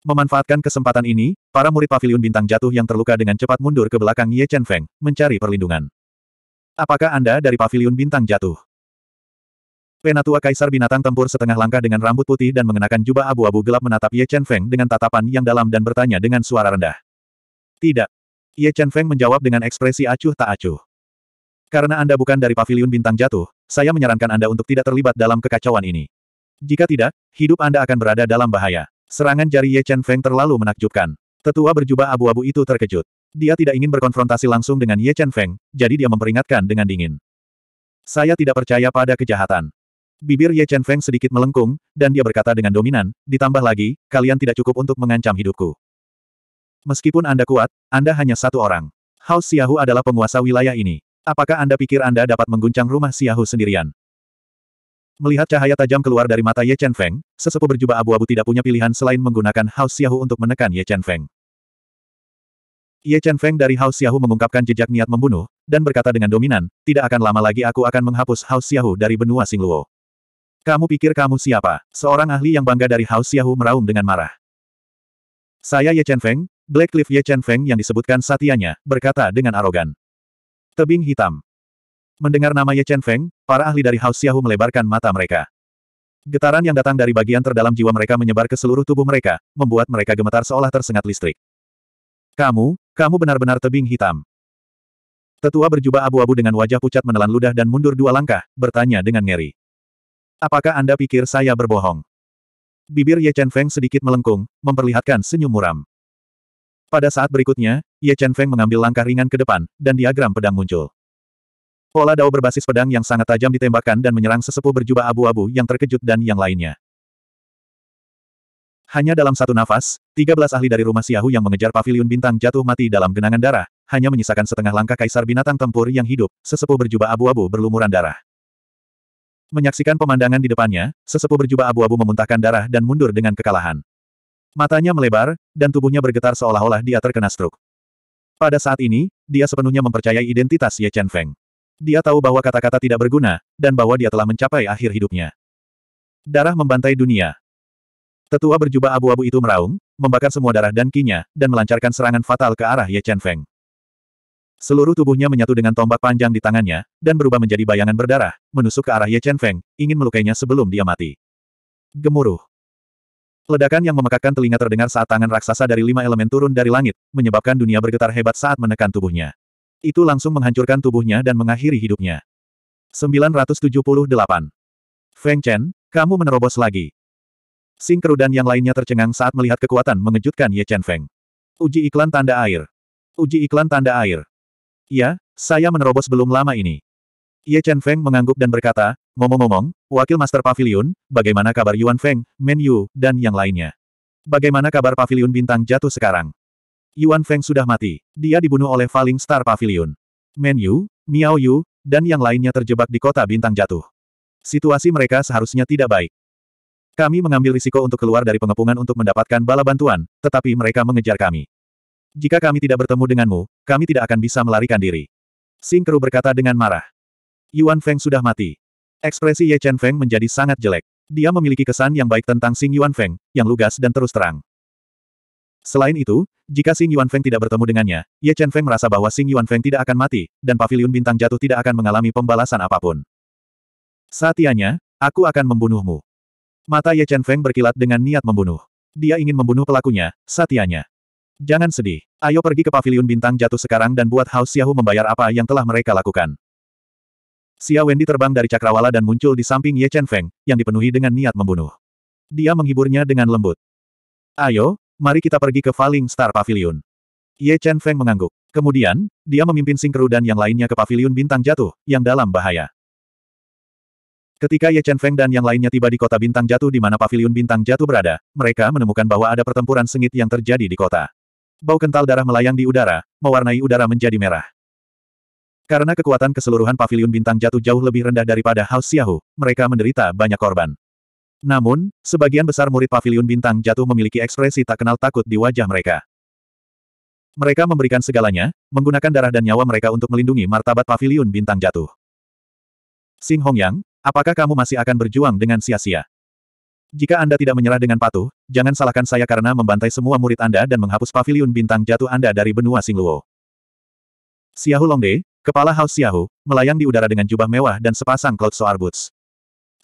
Memanfaatkan kesempatan ini, para murid pavilion bintang jatuh yang terluka dengan cepat mundur ke belakang Ye Chen Feng, mencari perlindungan. Apakah Anda dari pavilion bintang jatuh? Penatua Kaisar Binatang tempur setengah langkah dengan rambut putih dan mengenakan jubah abu-abu gelap menatap Ye Chen Feng dengan tatapan yang dalam dan bertanya dengan suara rendah. Tidak. Ye Chen Feng menjawab dengan ekspresi acuh tak acuh. Karena Anda bukan dari pavilion bintang jatuh, saya menyarankan Anda untuk tidak terlibat dalam kekacauan ini. Jika tidak, hidup Anda akan berada dalam bahaya. Serangan jari Ye Chen Feng terlalu menakjubkan. Tetua berjubah abu-abu itu terkejut. Dia tidak ingin berkonfrontasi langsung dengan Ye Chen Feng, jadi dia memperingatkan dengan dingin. Saya tidak percaya pada kejahatan. Bibir Ye Chen Feng sedikit melengkung, dan dia berkata dengan dominan, ditambah lagi, kalian tidak cukup untuk mengancam hidupku. Meskipun Anda kuat, Anda hanya satu orang. House Xiahu adalah penguasa wilayah ini. Apakah Anda pikir Anda dapat mengguncang rumah Xiahu sendirian? Melihat cahaya tajam keluar dari mata Ye Chen Feng, sesepuh berjubah abu-abu tidak punya pilihan selain menggunakan Hao Xiahu untuk menekan Ye Chen Feng. Ye Chen Feng dari Hao Xiahu mengungkapkan jejak niat membunuh, dan berkata dengan dominan, tidak akan lama lagi aku akan menghapus Hao Xiahu dari benua Singluo. Kamu pikir kamu siapa? Seorang ahli yang bangga dari Hao Xiahu meraung dengan marah. Saya Ye Chen Feng, Black Cliff Ye Chen Feng yang disebutkan satianya, berkata dengan arogan. Tebing hitam. Mendengar nama Ye Chen Feng, para ahli dari Haus Xiahu melebarkan mata mereka. Getaran yang datang dari bagian terdalam jiwa mereka menyebar ke seluruh tubuh mereka, membuat mereka gemetar seolah tersengat listrik. Kamu, kamu benar-benar tebing hitam. Tetua berjubah abu-abu dengan wajah pucat menelan ludah dan mundur dua langkah, bertanya dengan ngeri. Apakah Anda pikir saya berbohong? Bibir Ye Chen Feng sedikit melengkung, memperlihatkan senyum muram. Pada saat berikutnya, Ye Chen Feng mengambil langkah ringan ke depan, dan diagram pedang muncul. Pola Dao berbasis pedang yang sangat tajam ditembakkan dan menyerang sesepuh berjubah abu-abu yang terkejut dan yang lainnya. Hanya dalam satu nafas, 13 ahli dari rumah Siahu yang mengejar Pavilion bintang jatuh mati dalam genangan darah, hanya menyisakan setengah langkah kaisar binatang tempur yang hidup, sesepuh berjubah abu-abu berlumuran darah. Menyaksikan pemandangan di depannya, sesepuh berjubah abu-abu memuntahkan darah dan mundur dengan kekalahan. Matanya melebar, dan tubuhnya bergetar seolah-olah dia terkena struk. Pada saat ini, dia sepenuhnya mempercayai identitas Ye Chen Feng. Dia tahu bahwa kata-kata tidak berguna, dan bahwa dia telah mencapai akhir hidupnya. Darah membantai dunia. Tetua berjubah abu-abu itu meraung, membakar semua darah dan kinya, dan melancarkan serangan fatal ke arah Ye Chen Feng. Seluruh tubuhnya menyatu dengan tombak panjang di tangannya, dan berubah menjadi bayangan berdarah, menusuk ke arah Ye Chen Feng, ingin melukainya sebelum dia mati. Gemuruh. Ledakan yang memekakkan telinga terdengar saat tangan raksasa dari lima elemen turun dari langit, menyebabkan dunia bergetar hebat saat menekan tubuhnya. Itu langsung menghancurkan tubuhnya dan mengakhiri hidupnya. 978. Feng Chen, kamu menerobos lagi. Sing Kru dan yang lainnya tercengang saat melihat kekuatan mengejutkan Ye Chen Feng. Uji iklan tanda air. Uji iklan tanda air. Ya, saya menerobos belum lama ini. Ye Chen Feng mengangguk dan berkata, ngomong-ngomong, wakil master pavilion, bagaimana kabar Yuan Feng, Men Yu, dan yang lainnya? Bagaimana kabar pavilion bintang jatuh sekarang? Yuan Feng sudah mati. Dia dibunuh oleh Falling Star Pavilion. Men Yu, Miao Yu, dan yang lainnya terjebak di kota bintang jatuh. Situasi mereka seharusnya tidak baik. Kami mengambil risiko untuk keluar dari pengepungan untuk mendapatkan bala bantuan, tetapi mereka mengejar kami. Jika kami tidak bertemu denganmu, kami tidak akan bisa melarikan diri. Sing Keru berkata dengan marah. Yuan Feng sudah mati. Ekspresi Ye Chen Feng menjadi sangat jelek. Dia memiliki kesan yang baik tentang Sing Yuan Feng, yang lugas dan terus terang. Selain itu, jika Xing Feng tidak bertemu dengannya, Ye Chen Feng merasa bahwa Xing Feng tidak akan mati, dan pavilion bintang jatuh tidak akan mengalami pembalasan apapun. Satianya, aku akan membunuhmu. Mata Ye Chen Feng berkilat dengan niat membunuh. Dia ingin membunuh pelakunya, Satianya. Jangan sedih. Ayo pergi ke pavilion bintang jatuh sekarang dan buat Hao Xiahu membayar apa yang telah mereka lakukan. Xia Wendy terbang dari cakrawala dan muncul di samping Ye Chen Feng, yang dipenuhi dengan niat membunuh. Dia menghiburnya dengan lembut. Ayo, mari kita pergi ke Falling Star Pavilion. Ye Chen Feng mengangguk. Kemudian, dia memimpin Sing Kru dan yang lainnya ke Pavilion bintang jatuh, yang dalam bahaya. Ketika Ye Chen Feng dan yang lainnya tiba di kota bintang jatuh di mana Pavilion bintang jatuh berada, mereka menemukan bahwa ada pertempuran sengit yang terjadi di kota. Bau kental darah melayang di udara, mewarnai udara menjadi merah. Karena kekuatan keseluruhan Pavilion bintang jatuh jauh lebih rendah daripada House Xiahu, mereka menderita banyak korban. Namun, sebagian besar murid Pavilion bintang jatuh memiliki ekspresi tak kenal takut di wajah mereka. Mereka memberikan segalanya, menggunakan darah dan nyawa mereka untuk melindungi martabat Pavilion bintang jatuh. Sing Hongyang, apakah kamu masih akan berjuang dengan sia-sia? Jika Anda tidak menyerah dengan patuh, jangan salahkan saya karena membantai semua murid Anda dan menghapus Pavilion bintang jatuh Anda dari benua Luo. Xiahu Longde, kepala House Xiahu, melayang di udara dengan jubah mewah dan sepasang cloud soar boots.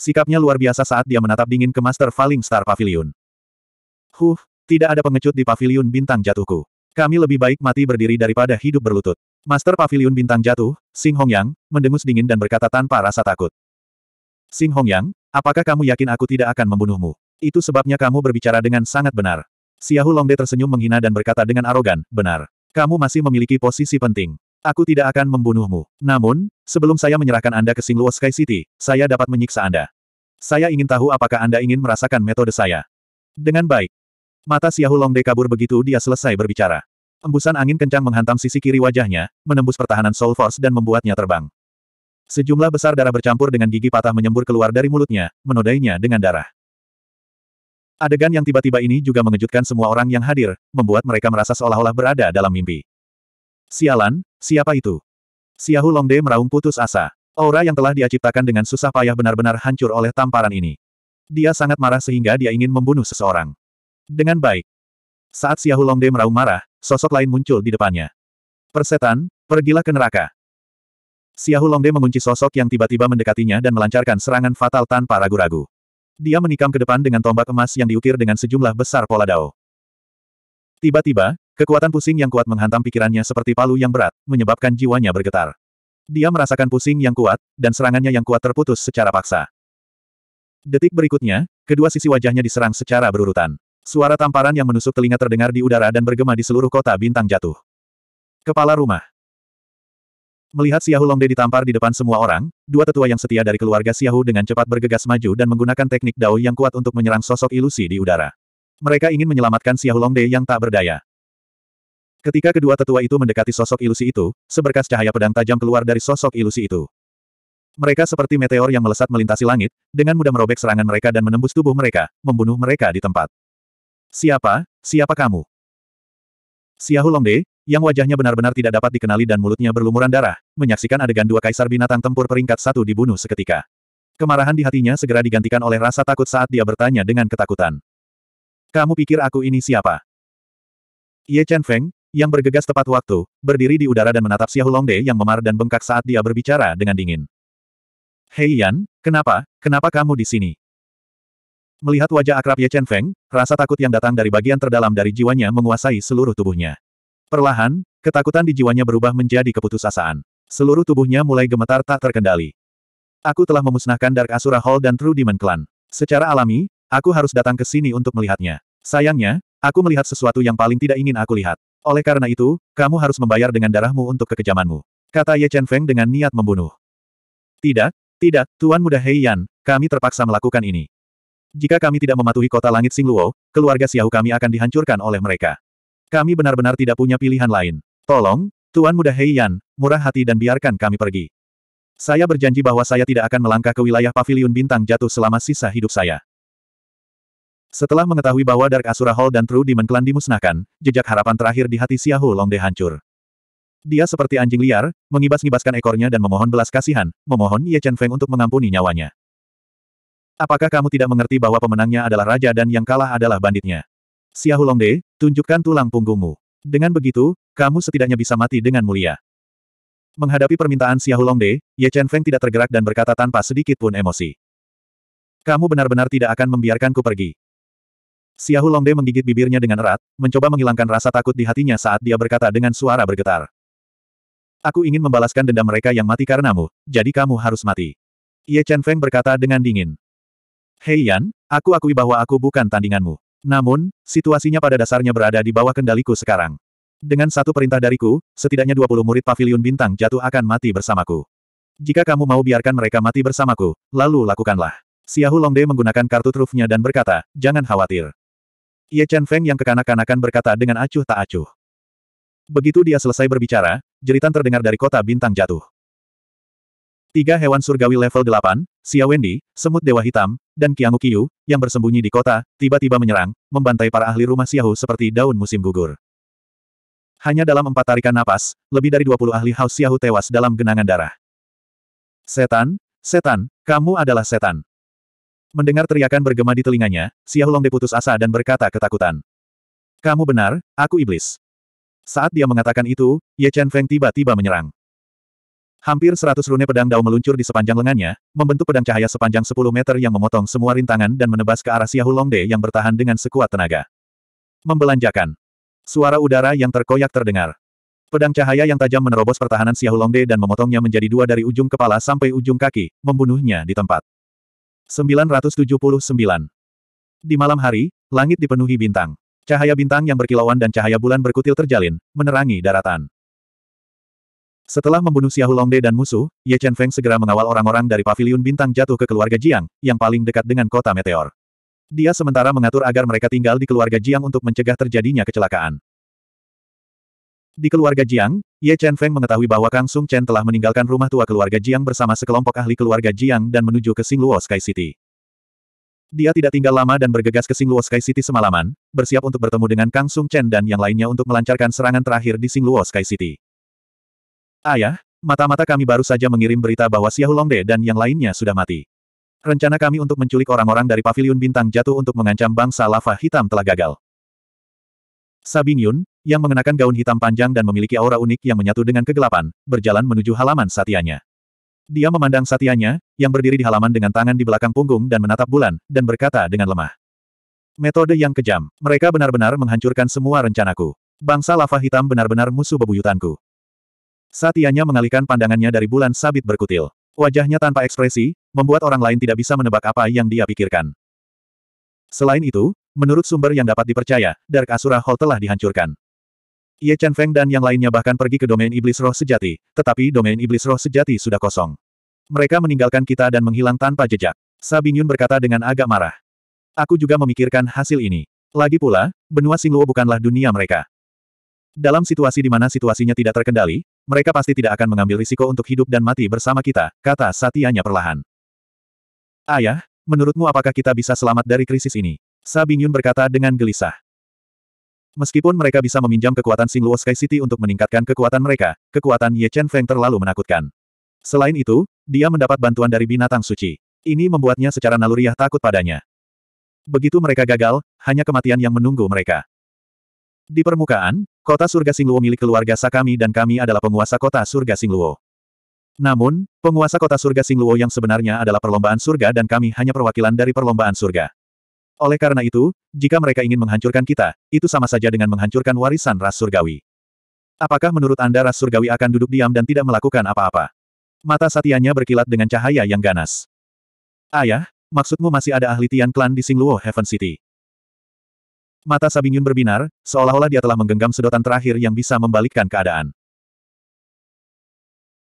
Sikapnya luar biasa saat dia menatap dingin ke Master Falling Star Pavilion. Huh, tidak ada pengecut di pavilion bintang jatuhku. Kami lebih baik mati berdiri daripada hidup berlutut. Master Pavilion Bintang Jatuh, Sing Hongyang, mendengus dingin dan berkata tanpa rasa takut. Sing Hongyang, apakah kamu yakin aku tidak akan membunuhmu? Itu sebabnya kamu berbicara dengan sangat benar. Xiahu Longde tersenyum menghina dan berkata dengan arogan, benar. Kamu masih memiliki posisi penting. Aku tidak akan membunuhmu. Namun, sebelum saya menyerahkan Anda ke Singluo Sky City, saya dapat menyiksa Anda. Saya ingin tahu apakah Anda ingin merasakan metode saya. Dengan baik. Mata Xiahu Longde kabur begitu dia selesai berbicara. Embusan angin kencang menghantam sisi kiri wajahnya, menembus pertahanan Soul Force dan membuatnya terbang. Sejumlah besar darah bercampur dengan gigi patah menyembur keluar dari mulutnya, menodainya dengan darah. Adegan yang tiba-tiba ini juga mengejutkan semua orang yang hadir, membuat mereka merasa seolah-olah berada dalam mimpi. Sialan, siapa itu? Xiahu Longde meraung putus asa. Aura yang telah dia ciptakan dengan susah payah benar-benar hancur oleh tamparan ini. Dia sangat marah sehingga dia ingin membunuh seseorang. Dengan baik. Saat Xiahu Longde meraung marah, sosok lain muncul di depannya. Persetan, pergilah ke neraka. Xiahu Longde mengunci sosok yang tiba-tiba mendekatinya dan melancarkan serangan fatal tanpa ragu-ragu. Dia menikam ke depan dengan tombak emas yang diukir dengan sejumlah besar pola dao. Tiba-tiba, Kekuatan pusing yang kuat menghantam pikirannya seperti palu yang berat, menyebabkan jiwanya bergetar. Dia merasakan pusing yang kuat, dan serangannya yang kuat terputus secara paksa. Detik berikutnya, kedua sisi wajahnya diserang secara berurutan. Suara tamparan yang menusuk telinga terdengar di udara dan bergema di seluruh kota bintang jatuh. Kepala rumah. Melihat Xiahu Longde ditampar di depan semua orang, dua tetua yang setia dari keluarga Xiahu dengan cepat bergegas maju dan menggunakan teknik dao yang kuat untuk menyerang sosok ilusi di udara. Mereka ingin menyelamatkan Xiahu Longde yang tak berdaya. Ketika kedua tetua itu mendekati sosok ilusi itu, seberkas cahaya pedang tajam keluar dari sosok ilusi itu. Mereka seperti meteor yang melesat melintasi langit, dengan mudah merobek serangan mereka dan menembus tubuh mereka, membunuh mereka di tempat. Siapa? Siapa kamu? Xiahu Longde, yang wajahnya benar-benar tidak dapat dikenali dan mulutnya berlumuran darah, menyaksikan adegan dua kaisar binatang tempur peringkat satu dibunuh seketika. Kemarahan di hatinya segera digantikan oleh rasa takut saat dia bertanya dengan ketakutan. Kamu pikir aku ini siapa? Ye Chen Feng, yang bergegas tepat waktu, berdiri di udara dan menatap Xiao Longde yang memar dan bengkak saat dia berbicara dengan dingin. Hei Yan, kenapa, kenapa kamu di sini? Melihat wajah akrab Ye Chen Feng, rasa takut yang datang dari bagian terdalam dari jiwanya menguasai seluruh tubuhnya. Perlahan, ketakutan di jiwanya berubah menjadi keputusasaan. Seluruh tubuhnya mulai gemetar tak terkendali. Aku telah memusnahkan Dark Asura Hall dan True Demon Clan. Secara alami, aku harus datang ke sini untuk melihatnya. Sayangnya, Aku melihat sesuatu yang paling tidak ingin aku lihat. Oleh karena itu, kamu harus membayar dengan darahmu untuk kekejamanmu. Kata Ye Chen Feng dengan niat membunuh. Tidak, tidak, Tuan Muda Hei Yan, kami terpaksa melakukan ini. Jika kami tidak mematuhi kota langit Singluo, keluarga Xiao kami akan dihancurkan oleh mereka. Kami benar-benar tidak punya pilihan lain. Tolong, Tuan Muda Hei Yan, murah hati dan biarkan kami pergi. Saya berjanji bahwa saya tidak akan melangkah ke wilayah paviliun bintang jatuh selama sisa hidup saya. Setelah mengetahui bahwa Dark Asura Hall dan True Demon Clan dimusnahkan, jejak harapan terakhir di hati Xiahu Longde hancur. Dia seperti anjing liar, mengibas-ngibaskan ekornya dan memohon belas kasihan, memohon Ye Chen Feng untuk mengampuni nyawanya. Apakah kamu tidak mengerti bahwa pemenangnya adalah raja dan yang kalah adalah banditnya? Xiahu Longde, tunjukkan tulang punggungmu. Dengan begitu, kamu setidaknya bisa mati dengan mulia. Menghadapi permintaan Xiahu Longde, Ye Chen Feng tidak tergerak dan berkata tanpa sedikit pun emosi. Kamu benar-benar tidak akan membiarkanku pergi. Xiahu Longde menggigit bibirnya dengan erat, mencoba menghilangkan rasa takut di hatinya saat dia berkata dengan suara bergetar. Aku ingin membalaskan dendam mereka yang mati karenamu, jadi kamu harus mati. Ye Chen Feng berkata dengan dingin. Hei Yan, aku akui bahwa aku bukan tandinganmu. Namun, situasinya pada dasarnya berada di bawah kendaliku sekarang. Dengan satu perintah dariku, setidaknya 20 murid Paviliun bintang jatuh akan mati bersamaku. Jika kamu mau biarkan mereka mati bersamaku, lalu lakukanlah. Xiahu Longde menggunakan kartu trufnya dan berkata, jangan khawatir. Ye Chen Feng yang kekanak-kanakan berkata dengan acuh tak acuh. Begitu dia selesai berbicara, jeritan terdengar dari kota bintang jatuh. Tiga hewan surgawi level 8, Xia Wendy, Semut Dewa Hitam, dan Qiangu Qiyu, yang bersembunyi di kota, tiba-tiba menyerang, membantai para ahli rumah Xiahu seperti daun musim gugur. Hanya dalam empat tarikan napas, lebih dari 20 ahli Haus Xiahu tewas dalam genangan darah. Setan, setan, kamu adalah setan. Mendengar teriakan bergema di telinganya, Xiaolong putus asa dan berkata ketakutan. Kamu benar, aku iblis. Saat dia mengatakan itu, Ye Chen Feng tiba-tiba menyerang. Hampir seratus rune pedang dao meluncur di sepanjang lengannya, membentuk pedang cahaya sepanjang 10 meter yang memotong semua rintangan dan menebas ke arah Xiahu Longde yang bertahan dengan sekuat tenaga. Membelanjakan. Suara udara yang terkoyak terdengar. Pedang cahaya yang tajam menerobos pertahanan Xiahu Longde dan memotongnya menjadi dua dari ujung kepala sampai ujung kaki, membunuhnya di tempat. 979. Di malam hari, langit dipenuhi bintang. Cahaya bintang yang berkilauan dan cahaya bulan berkutil terjalin, menerangi daratan. Setelah membunuh Xiahu Longde dan musuh, Ye Chen Feng segera mengawal orang-orang dari paviliun bintang jatuh ke keluarga Jiang, yang paling dekat dengan kota meteor. Dia sementara mengatur agar mereka tinggal di keluarga Jiang untuk mencegah terjadinya kecelakaan. Di keluarga Jiang, Ye Chen Feng mengetahui bahwa Kang Sung Chen telah meninggalkan rumah tua keluarga Jiang bersama sekelompok ahli keluarga Jiang dan menuju ke Singluo Sky City. Dia tidak tinggal lama dan bergegas ke Singluo Sky City semalaman, bersiap untuk bertemu dengan Kang Sung Chen dan yang lainnya untuk melancarkan serangan terakhir di Singluo Sky City. Ayah, ya, mata-mata kami baru saja mengirim berita bahwa Xiao Longde dan yang lainnya sudah mati. Rencana kami untuk menculik orang-orang dari Paviliun Bintang Jatuh untuk mengancam bangsa lava hitam telah gagal. Sabing Yun, yang mengenakan gaun hitam panjang dan memiliki aura unik yang menyatu dengan kegelapan, berjalan menuju halaman satianya. Dia memandang satianya, yang berdiri di halaman dengan tangan di belakang punggung dan menatap bulan, dan berkata dengan lemah. Metode yang kejam, mereka benar-benar menghancurkan semua rencanaku. Bangsa lava hitam benar-benar musuh bebuyutanku. Satianya mengalihkan pandangannya dari bulan sabit berkutil. Wajahnya tanpa ekspresi, membuat orang lain tidak bisa menebak apa yang dia pikirkan. Selain itu, menurut sumber yang dapat dipercaya, Dark Asura Hall telah dihancurkan. Ye Chen Feng dan yang lainnya bahkan pergi ke domain iblis roh sejati, tetapi domain iblis roh sejati sudah kosong. Mereka meninggalkan kita dan menghilang tanpa jejak. Sabin Yun berkata dengan agak marah. Aku juga memikirkan hasil ini. Lagi pula, benua Singluo bukanlah dunia mereka. Dalam situasi di mana situasinya tidak terkendali, mereka pasti tidak akan mengambil risiko untuk hidup dan mati bersama kita, kata Satianya perlahan. Ayah, menurutmu apakah kita bisa selamat dari krisis ini? Sabin Yun berkata dengan gelisah. Meskipun mereka bisa meminjam kekuatan Singluo Sky City untuk meningkatkan kekuatan mereka, kekuatan Ye Chen Feng terlalu menakutkan. Selain itu, dia mendapat bantuan dari binatang suci. Ini membuatnya secara naluriah takut padanya. Begitu mereka gagal, hanya kematian yang menunggu mereka. Di permukaan, kota surga Singluo milik keluarga Sakami dan kami adalah penguasa kota surga Singluo. Namun, penguasa kota surga Singluo yang sebenarnya adalah perlombaan surga dan kami hanya perwakilan dari perlombaan surga. Oleh karena itu, jika mereka ingin menghancurkan kita, itu sama saja dengan menghancurkan warisan ras surgawi. Apakah menurut Anda ras surgawi akan duduk diam dan tidak melakukan apa-apa? Mata satianya berkilat dengan cahaya yang ganas. Ayah, maksudmu masih ada ahli Tian Clan di Singluo Heaven City? Mata Sabinyun berbinar, seolah-olah dia telah menggenggam sedotan terakhir yang bisa membalikkan keadaan.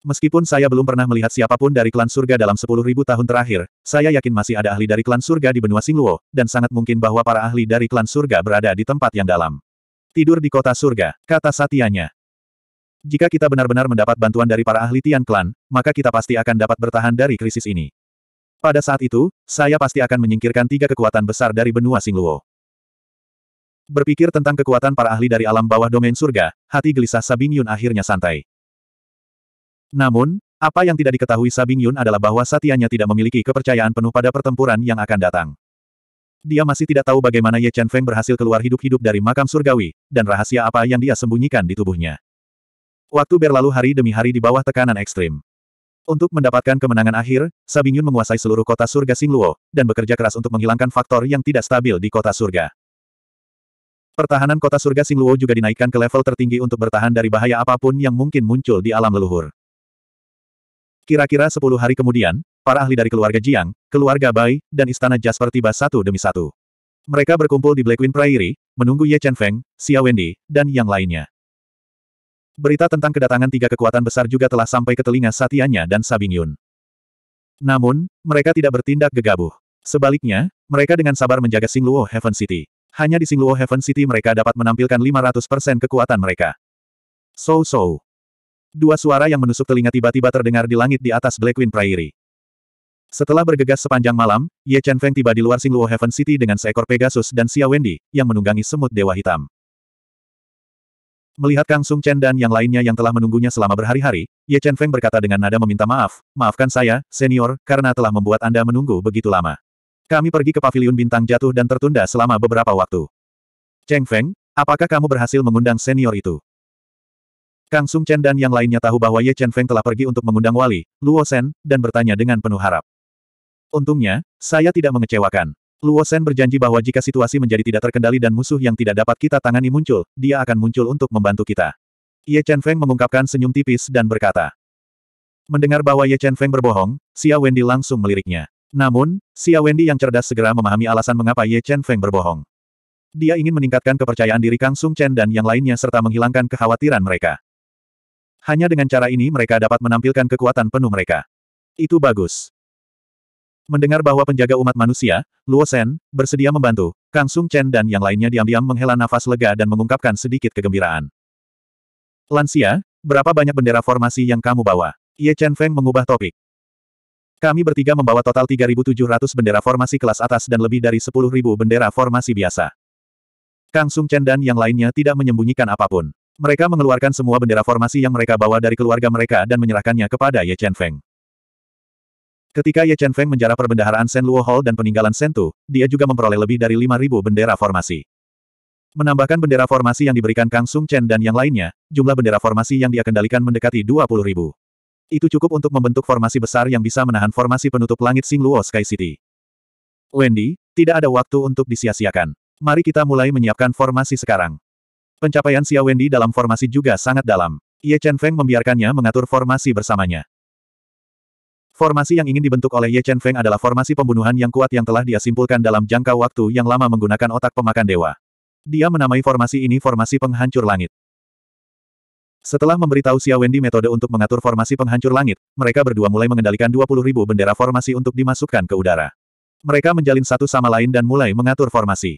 Meskipun saya belum pernah melihat siapapun dari klan surga dalam sepuluh ribu tahun terakhir, saya yakin masih ada ahli dari klan surga di benua Singluo, dan sangat mungkin bahwa para ahli dari klan surga berada di tempat yang dalam. Tidur di kota surga, kata Satianya. Jika kita benar-benar mendapat bantuan dari para ahli Tian Klan, maka kita pasti akan dapat bertahan dari krisis ini. Pada saat itu, saya pasti akan menyingkirkan tiga kekuatan besar dari benua Singluo. Berpikir tentang kekuatan para ahli dari alam bawah domain surga, hati gelisah Sabing Yun akhirnya santai. Namun, apa yang tidak diketahui Sabing Yun adalah bahwa satianya tidak memiliki kepercayaan penuh pada pertempuran yang akan datang. Dia masih tidak tahu bagaimana Ye Chen Feng berhasil keluar hidup-hidup dari makam surgawi, dan rahasia apa yang dia sembunyikan di tubuhnya. Waktu berlalu hari demi hari di bawah tekanan ekstrim. Untuk mendapatkan kemenangan akhir, Sabing Yun menguasai seluruh kota surga Singluo, dan bekerja keras untuk menghilangkan faktor yang tidak stabil di kota surga. Pertahanan kota surga Singluo juga dinaikkan ke level tertinggi untuk bertahan dari bahaya apapun yang mungkin muncul di alam leluhur. Kira-kira sepuluh hari kemudian, para ahli dari keluarga Jiang, keluarga Bai, dan istana Jasper tiba satu demi satu. Mereka berkumpul di Blackwind Prairie, menunggu Ye Chen Feng, Xia Wendy, dan yang lainnya. Berita tentang kedatangan tiga kekuatan besar juga telah sampai ke telinga Satianya dan Sabing Yun. Namun, mereka tidak bertindak gegabah. Sebaliknya, mereka dengan sabar menjaga Singluo Heaven City. Hanya di Singluo Heaven City mereka dapat menampilkan 500% kekuatan mereka. So-so. Dua suara yang menusuk telinga tiba-tiba terdengar di langit di atas Blackwind Prairie. Setelah bergegas sepanjang malam, Ye Chen Feng tiba di luar Singluo Heaven City dengan seekor Pegasus dan Xia Wendy, yang menunggangi semut dewa hitam. Melihat Kang Sung Chen dan yang lainnya yang telah menunggunya selama berhari-hari, Ye Chen Feng berkata dengan nada meminta maaf, maafkan saya, senior, karena telah membuat Anda menunggu begitu lama. Kami pergi ke paviliun bintang jatuh dan tertunda selama beberapa waktu. Cheng Feng, apakah kamu berhasil mengundang senior itu? Kang Sung Chen dan yang lainnya tahu bahwa Ye Chen Feng telah pergi untuk mengundang Wali, Luo Sen, dan bertanya dengan penuh harap. Untungnya, saya tidak mengecewakan. Luo Sen berjanji bahwa jika situasi menjadi tidak terkendali dan musuh yang tidak dapat kita tangani muncul, dia akan muncul untuk membantu kita. Ye Chen Feng mengungkapkan senyum tipis dan berkata. Mendengar bahwa Ye Chen Feng berbohong, Xia Wendy langsung meliriknya. Namun, Xia Wendy yang cerdas segera memahami alasan mengapa Ye Chen Feng berbohong. Dia ingin meningkatkan kepercayaan diri Kang Sung Chen dan yang lainnya serta menghilangkan kekhawatiran mereka. Hanya dengan cara ini mereka dapat menampilkan kekuatan penuh mereka. Itu bagus. Mendengar bahwa penjaga umat manusia, Luo Shen, bersedia membantu, Kang Sung Chen dan yang lainnya diam-diam menghela nafas lega dan mengungkapkan sedikit kegembiraan. Lansia, berapa banyak bendera formasi yang kamu bawa? Ye Chen Feng mengubah topik. Kami bertiga membawa total 3.700 bendera formasi kelas atas dan lebih dari 10.000 bendera formasi biasa. Kang Sung Chen dan yang lainnya tidak menyembunyikan apapun. Mereka mengeluarkan semua bendera formasi yang mereka bawa dari keluarga mereka dan menyerahkannya kepada Ye Chen Feng. Ketika Ye Chen Feng menjarah perbendaharaan Sen Luo Hall dan peninggalan Sentu, dia juga memperoleh lebih dari 5.000 bendera formasi. Menambahkan bendera formasi yang diberikan Kang Sung Chen dan yang lainnya, jumlah bendera formasi yang dia kendalikan mendekati 20.000. Itu cukup untuk membentuk formasi besar yang bisa menahan formasi penutup langit Sing Luo Sky City. Wendy, tidak ada waktu untuk disia-siakan. Mari kita mulai menyiapkan formasi sekarang. Pencapaian Xia Wendy dalam formasi juga sangat dalam. Ye Chen Feng membiarkannya mengatur formasi bersamanya. Formasi yang ingin dibentuk oleh Ye Chen Feng adalah formasi pembunuhan yang kuat yang telah dia simpulkan dalam jangka waktu yang lama menggunakan otak pemakan dewa. Dia menamai formasi ini formasi penghancur langit. Setelah memberitahu Xia Wendy metode untuk mengatur formasi penghancur langit, mereka berdua mulai mengendalikan 20 ribu bendera formasi untuk dimasukkan ke udara. Mereka menjalin satu sama lain dan mulai mengatur formasi.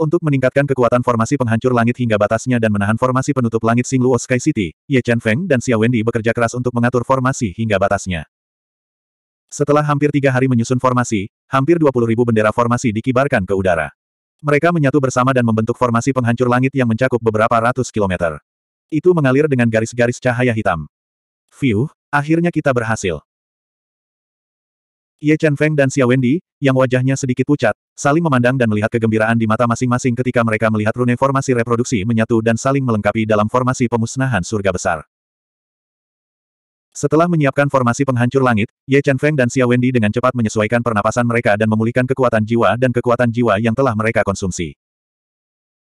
Untuk meningkatkan kekuatan formasi penghancur langit hingga batasnya dan menahan formasi penutup langit Singluo Sky City, Ye Chen Feng dan Xia Wendy bekerja keras untuk mengatur formasi hingga batasnya. Setelah hampir tiga hari menyusun formasi, hampir ribu bendera formasi dikibarkan ke udara. Mereka menyatu bersama dan membentuk formasi penghancur langit yang mencakup beberapa ratus kilometer. Itu mengalir dengan garis-garis cahaya hitam. Fiuh, akhirnya kita berhasil. Ye Chen Feng dan Xia Wendy, yang wajahnya sedikit pucat, saling memandang dan melihat kegembiraan di mata masing-masing ketika mereka melihat rune formasi reproduksi menyatu dan saling melengkapi dalam formasi pemusnahan surga besar. Setelah menyiapkan formasi penghancur langit, Ye Chen Feng dan Xia Wendy dengan cepat menyesuaikan pernapasan mereka dan memulihkan kekuatan jiwa dan kekuatan jiwa yang telah mereka konsumsi.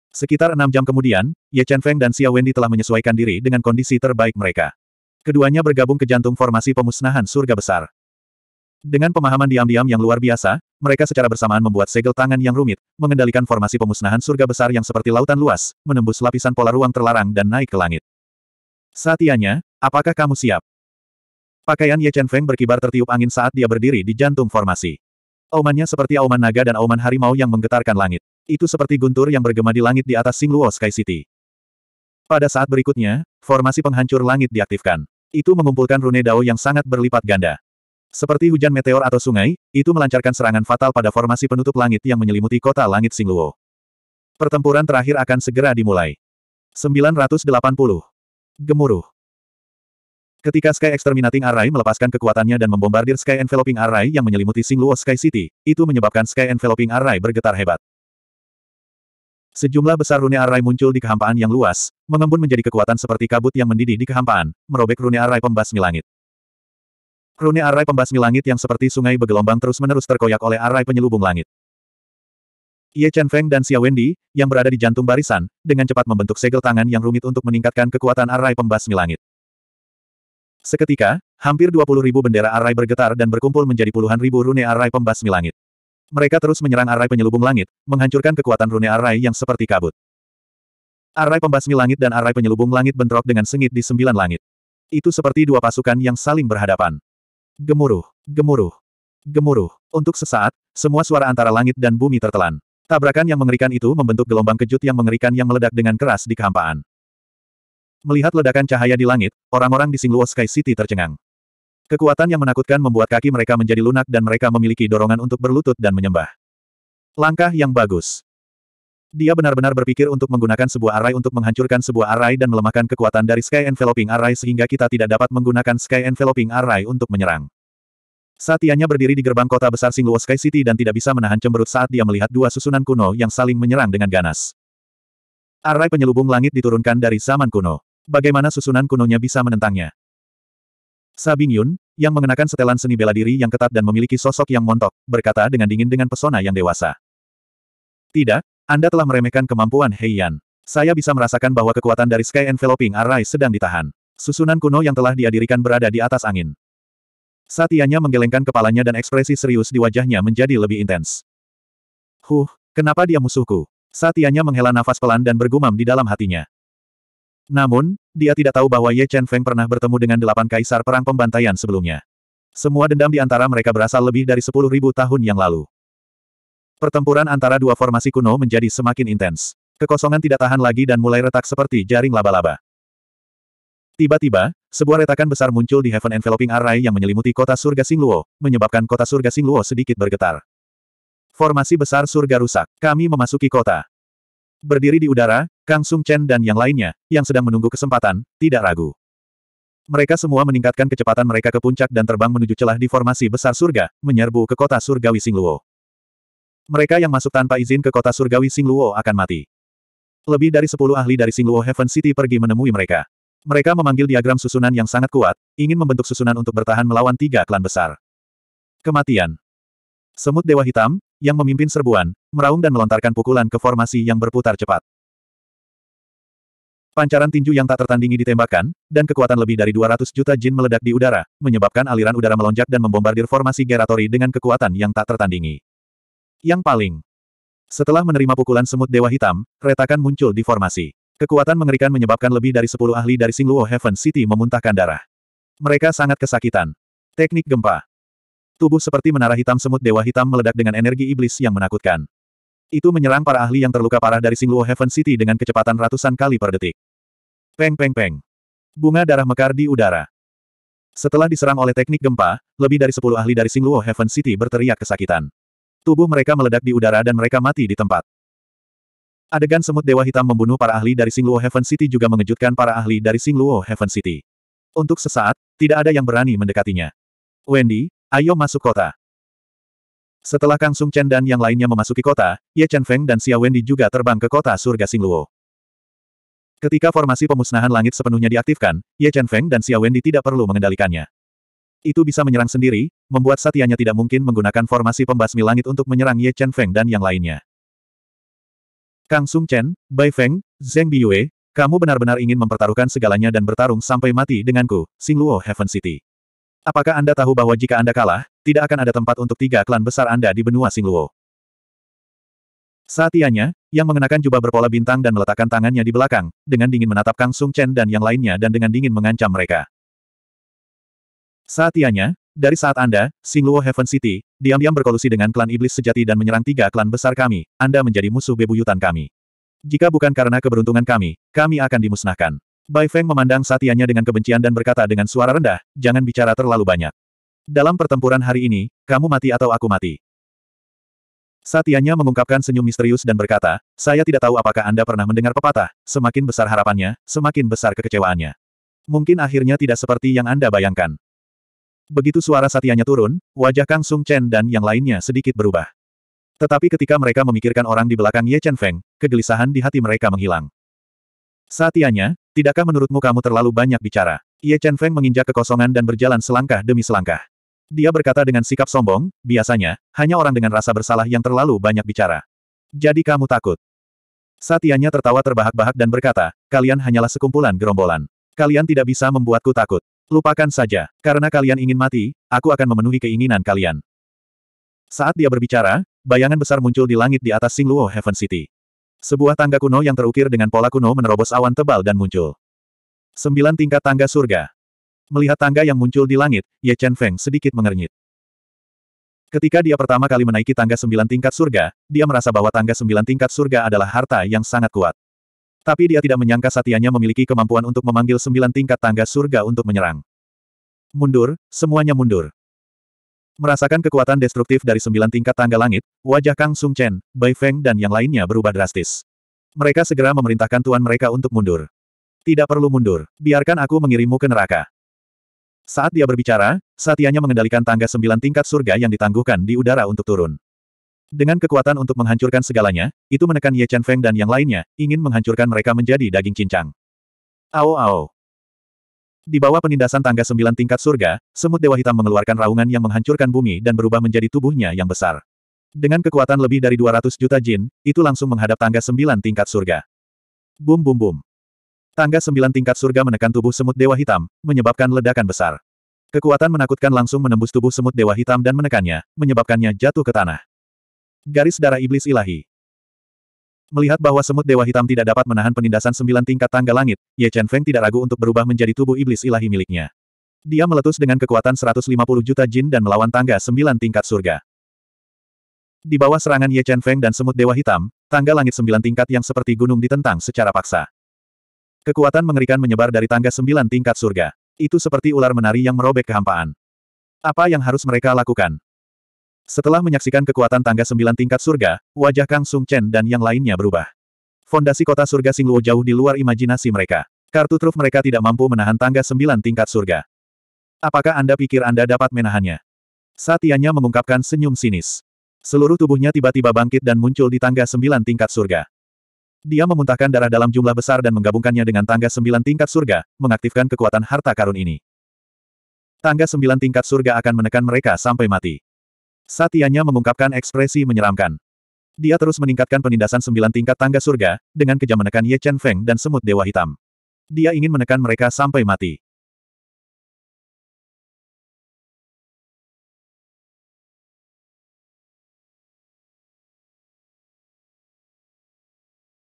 Sekitar enam jam kemudian, Ye Chen Feng dan Xia Wendy telah menyesuaikan diri dengan kondisi terbaik mereka. Keduanya bergabung ke jantung formasi pemusnahan surga besar. Dengan pemahaman diam-diam yang luar biasa, mereka secara bersamaan membuat segel tangan yang rumit, mengendalikan formasi pemusnahan surga besar yang seperti lautan luas, menembus lapisan pola ruang terlarang dan naik ke langit. Satianya, apakah kamu siap? Pakaian Ye Chen Feng berkibar tertiup angin saat dia berdiri di jantung formasi. Aumannya seperti auman naga dan auman harimau yang menggetarkan langit. Itu seperti guntur yang bergema di langit di atas Singluo Sky City. Pada saat berikutnya, formasi penghancur langit diaktifkan. Itu mengumpulkan rune dao yang sangat berlipat ganda. Seperti hujan meteor atau sungai, itu melancarkan serangan fatal pada formasi penutup langit yang menyelimuti kota langit Singluo. Pertempuran terakhir akan segera dimulai. 980. Gemuruh. Ketika Sky Exterminating Array melepaskan kekuatannya dan membombardir Sky Enveloping Array yang menyelimuti Singluo Sky City, itu menyebabkan Sky Enveloping Array bergetar hebat. Sejumlah besar rune Array muncul di kehampaan yang luas, mengembun menjadi kekuatan seperti kabut yang mendidih di kehampaan, merobek rune Array pembasmi langit. Rune arai pembasmi langit yang seperti sungai bergelombang terus-menerus terkoyak oleh arai penyelubung langit. Ye Chen Feng dan Xia Wendy, yang berada di jantung barisan, dengan cepat membentuk segel tangan yang rumit untuk meningkatkan kekuatan arai pembasmi langit. Seketika, hampir 20 ribu bendera arai bergetar dan berkumpul menjadi puluhan ribu rune arai pembasmi langit. Mereka terus menyerang arai penyelubung langit, menghancurkan kekuatan rune arai yang seperti kabut. Arai pembasmi langit dan arai penyelubung langit bentrok dengan sengit di sembilan langit. Itu seperti dua pasukan yang saling berhadapan. Gemuruh, gemuruh, gemuruh. Untuk sesaat, semua suara antara langit dan bumi tertelan. Tabrakan yang mengerikan itu membentuk gelombang kejut yang mengerikan yang meledak dengan keras di kehampaan. Melihat ledakan cahaya di langit, orang-orang di Singluo Sky City tercengang. Kekuatan yang menakutkan membuat kaki mereka menjadi lunak dan mereka memiliki dorongan untuk berlutut dan menyembah. Langkah yang bagus. Dia benar-benar berpikir untuk menggunakan sebuah array untuk menghancurkan sebuah array dan melemahkan kekuatan dari Sky Enveloping Array sehingga kita tidak dapat menggunakan Sky Enveloping Array untuk menyerang. Satianya berdiri di gerbang kota besar Singluo Sky City dan tidak bisa menahan cemberut saat dia melihat dua susunan kuno yang saling menyerang dengan ganas. Array penyelubung langit diturunkan dari zaman kuno. Bagaimana susunan kunonya bisa menentangnya? Sabing Yun, yang mengenakan setelan seni bela diri yang ketat dan memiliki sosok yang montok, berkata dengan dingin dengan pesona yang dewasa. Tidak, anda telah meremehkan kemampuan Heian. Saya bisa merasakan bahwa kekuatan dari Sky Enveloping Array sedang ditahan. Susunan kuno yang telah dia dirikan berada di atas angin. Satianya menggelengkan kepalanya dan ekspresi serius di wajahnya menjadi lebih intens. Huh, kenapa dia musuhku? Satianya menghela nafas pelan dan bergumam di dalam hatinya. Namun, dia tidak tahu bahwa Ye Chen Feng pernah bertemu dengan delapan kaisar perang pembantaian sebelumnya. Semua dendam di antara mereka berasal lebih dari sepuluh ribu tahun yang lalu. Pertempuran antara dua formasi kuno menjadi semakin intens. Kekosongan tidak tahan lagi dan mulai retak seperti jaring laba-laba. Tiba-tiba, sebuah retakan besar muncul di Heaven Enveloping Array yang menyelimuti kota surga Singluo, menyebabkan kota surga Singluo sedikit bergetar. Formasi besar surga rusak. Kami memasuki kota. Berdiri di udara, Kang Sung Chen dan yang lainnya, yang sedang menunggu kesempatan, tidak ragu. Mereka semua meningkatkan kecepatan mereka ke puncak dan terbang menuju celah di formasi besar surga, menyerbu ke kota surgawi Singluo. Mereka yang masuk tanpa izin ke kota surgawi Singluo akan mati. Lebih dari sepuluh ahli dari Singluo Heaven City pergi menemui mereka. Mereka memanggil diagram susunan yang sangat kuat, ingin membentuk susunan untuk bertahan melawan tiga klan besar. Kematian. Semut Dewa Hitam, yang memimpin serbuan, meraung dan melontarkan pukulan ke formasi yang berputar cepat. Pancaran tinju yang tak tertandingi ditembakkan, dan kekuatan lebih dari 200 juta jin meledak di udara, menyebabkan aliran udara melonjak dan membombardir formasi Geratori dengan kekuatan yang tak tertandingi. Yang paling. Setelah menerima pukulan semut Dewa Hitam, retakan muncul di formasi. Kekuatan mengerikan menyebabkan lebih dari 10 ahli dari Singluo Heaven City memuntahkan darah. Mereka sangat kesakitan. Teknik gempa. Tubuh seperti menara hitam semut Dewa Hitam meledak dengan energi iblis yang menakutkan. Itu menyerang para ahli yang terluka parah dari Singluo Heaven City dengan kecepatan ratusan kali per detik. Peng peng peng. Bunga darah mekar di udara. Setelah diserang oleh teknik gempa, lebih dari 10 ahli dari Singluo Heaven City berteriak kesakitan. Tubuh mereka meledak di udara dan mereka mati di tempat. Adegan semut dewa hitam membunuh para ahli dari Singluo Heaven City juga mengejutkan para ahli dari Singluo Heaven City. Untuk sesaat, tidak ada yang berani mendekatinya. Wendy, ayo masuk kota. Setelah Kang Sung Chen dan yang lainnya memasuki kota, Ye Chen Feng dan Xia Wendy juga terbang ke kota surga Singluo. Ketika formasi pemusnahan langit sepenuhnya diaktifkan, Ye Chen Feng dan Xia Wendy tidak perlu mengendalikannya. Itu bisa menyerang sendiri, membuat satianya tidak mungkin menggunakan formasi pembasmi langit untuk menyerang Ye Chen Feng dan yang lainnya. Kang Sung Chen, Bai Feng, Zeng Biyue, kamu benar-benar ingin mempertaruhkan segalanya dan bertarung sampai mati denganku, Sing Luo Heaven City. Apakah Anda tahu bahwa jika Anda kalah, tidak akan ada tempat untuk tiga klan besar Anda di benua Sing Luo? Satianya, yang mengenakan jubah berpola bintang dan meletakkan tangannya di belakang, dengan dingin menatap Kang Sung Chen dan yang lainnya dan dengan dingin mengancam mereka. Saat tianya, dari saat Anda, Singluo Heaven City, diam-diam berkolusi dengan klan iblis sejati dan menyerang tiga klan besar kami, Anda menjadi musuh bebuyutan kami. Jika bukan karena keberuntungan kami, kami akan dimusnahkan. Bai Feng memandang satianya dengan kebencian dan berkata dengan suara rendah, jangan bicara terlalu banyak. Dalam pertempuran hari ini, kamu mati atau aku mati. Satianya mengungkapkan senyum misterius dan berkata, saya tidak tahu apakah Anda pernah mendengar pepatah, semakin besar harapannya, semakin besar kekecewaannya. Mungkin akhirnya tidak seperti yang Anda bayangkan. Begitu suara satianya turun, wajah Kang Sung Chen dan yang lainnya sedikit berubah. Tetapi ketika mereka memikirkan orang di belakang Ye Chen Feng, kegelisahan di hati mereka menghilang. Satianya, tidakkah menurutmu kamu terlalu banyak bicara? Ye Chen Feng menginjak kekosongan dan berjalan selangkah demi selangkah. Dia berkata dengan sikap sombong, biasanya, hanya orang dengan rasa bersalah yang terlalu banyak bicara. Jadi kamu takut. Satianya tertawa terbahak-bahak dan berkata, kalian hanyalah sekumpulan gerombolan. Kalian tidak bisa membuatku takut. Lupakan saja, karena kalian ingin mati, aku akan memenuhi keinginan kalian. Saat dia berbicara, bayangan besar muncul di langit di atas Singluo Heaven City. Sebuah tangga kuno yang terukir dengan pola kuno menerobos awan tebal dan muncul. Sembilan tingkat tangga surga. Melihat tangga yang muncul di langit, Ye Chen Feng sedikit mengernyit. Ketika dia pertama kali menaiki tangga sembilan tingkat surga, dia merasa bahwa tangga sembilan tingkat surga adalah harta yang sangat kuat. Tapi dia tidak menyangka satianya memiliki kemampuan untuk memanggil sembilan tingkat tangga surga untuk menyerang. Mundur, semuanya mundur. Merasakan kekuatan destruktif dari sembilan tingkat tangga langit, wajah Kang Sung Chen, Bai Feng dan yang lainnya berubah drastis. Mereka segera memerintahkan tuan mereka untuk mundur. Tidak perlu mundur, biarkan aku mengirimmu ke neraka. Saat dia berbicara, Satianya mengendalikan tangga sembilan tingkat surga yang ditangguhkan di udara untuk turun. Dengan kekuatan untuk menghancurkan segalanya, itu menekan Ye Chen Feng dan yang lainnya, ingin menghancurkan mereka menjadi daging cincang. Ao ao. Di bawah penindasan tangga sembilan tingkat surga, semut dewa hitam mengeluarkan raungan yang menghancurkan bumi dan berubah menjadi tubuhnya yang besar. Dengan kekuatan lebih dari 200 juta jin, itu langsung menghadap tangga sembilan tingkat surga. Bum bum bum. Tangga sembilan tingkat surga menekan tubuh semut dewa hitam, menyebabkan ledakan besar. Kekuatan menakutkan langsung menembus tubuh semut dewa hitam dan menekannya, menyebabkannya jatuh ke tanah. Garis darah iblis ilahi. Melihat bahwa semut dewa hitam tidak dapat menahan penindasan sembilan tingkat tangga langit, Ye Chen Feng tidak ragu untuk berubah menjadi tubuh iblis ilahi miliknya. Dia meletus dengan kekuatan 150 juta jin dan melawan tangga sembilan tingkat surga. Di bawah serangan Ye Chen Feng dan semut dewa hitam, tangga langit sembilan tingkat yang seperti gunung ditentang secara paksa. Kekuatan mengerikan menyebar dari tangga sembilan tingkat surga. Itu seperti ular menari yang merobek kehampaan. Apa yang harus mereka lakukan? Setelah menyaksikan kekuatan tangga sembilan tingkat surga, wajah Kang Sung Chen dan yang lainnya berubah. Fondasi kota surga Singluo jauh di luar imajinasi mereka. Kartu truf mereka tidak mampu menahan tangga sembilan tingkat surga. Apakah Anda pikir Anda dapat menahannya? Satianya mengungkapkan senyum sinis. Seluruh tubuhnya tiba-tiba bangkit dan muncul di tangga sembilan tingkat surga. Dia memuntahkan darah dalam jumlah besar dan menggabungkannya dengan tangga sembilan tingkat surga, mengaktifkan kekuatan harta karun ini. Tangga sembilan tingkat surga akan menekan mereka sampai mati. Satianya mengungkapkan ekspresi menyeramkan. Dia terus meningkatkan penindasan sembilan tingkat tangga surga, dengan kejam menekan Ye Chen Feng dan semut dewa hitam. Dia ingin menekan mereka sampai mati.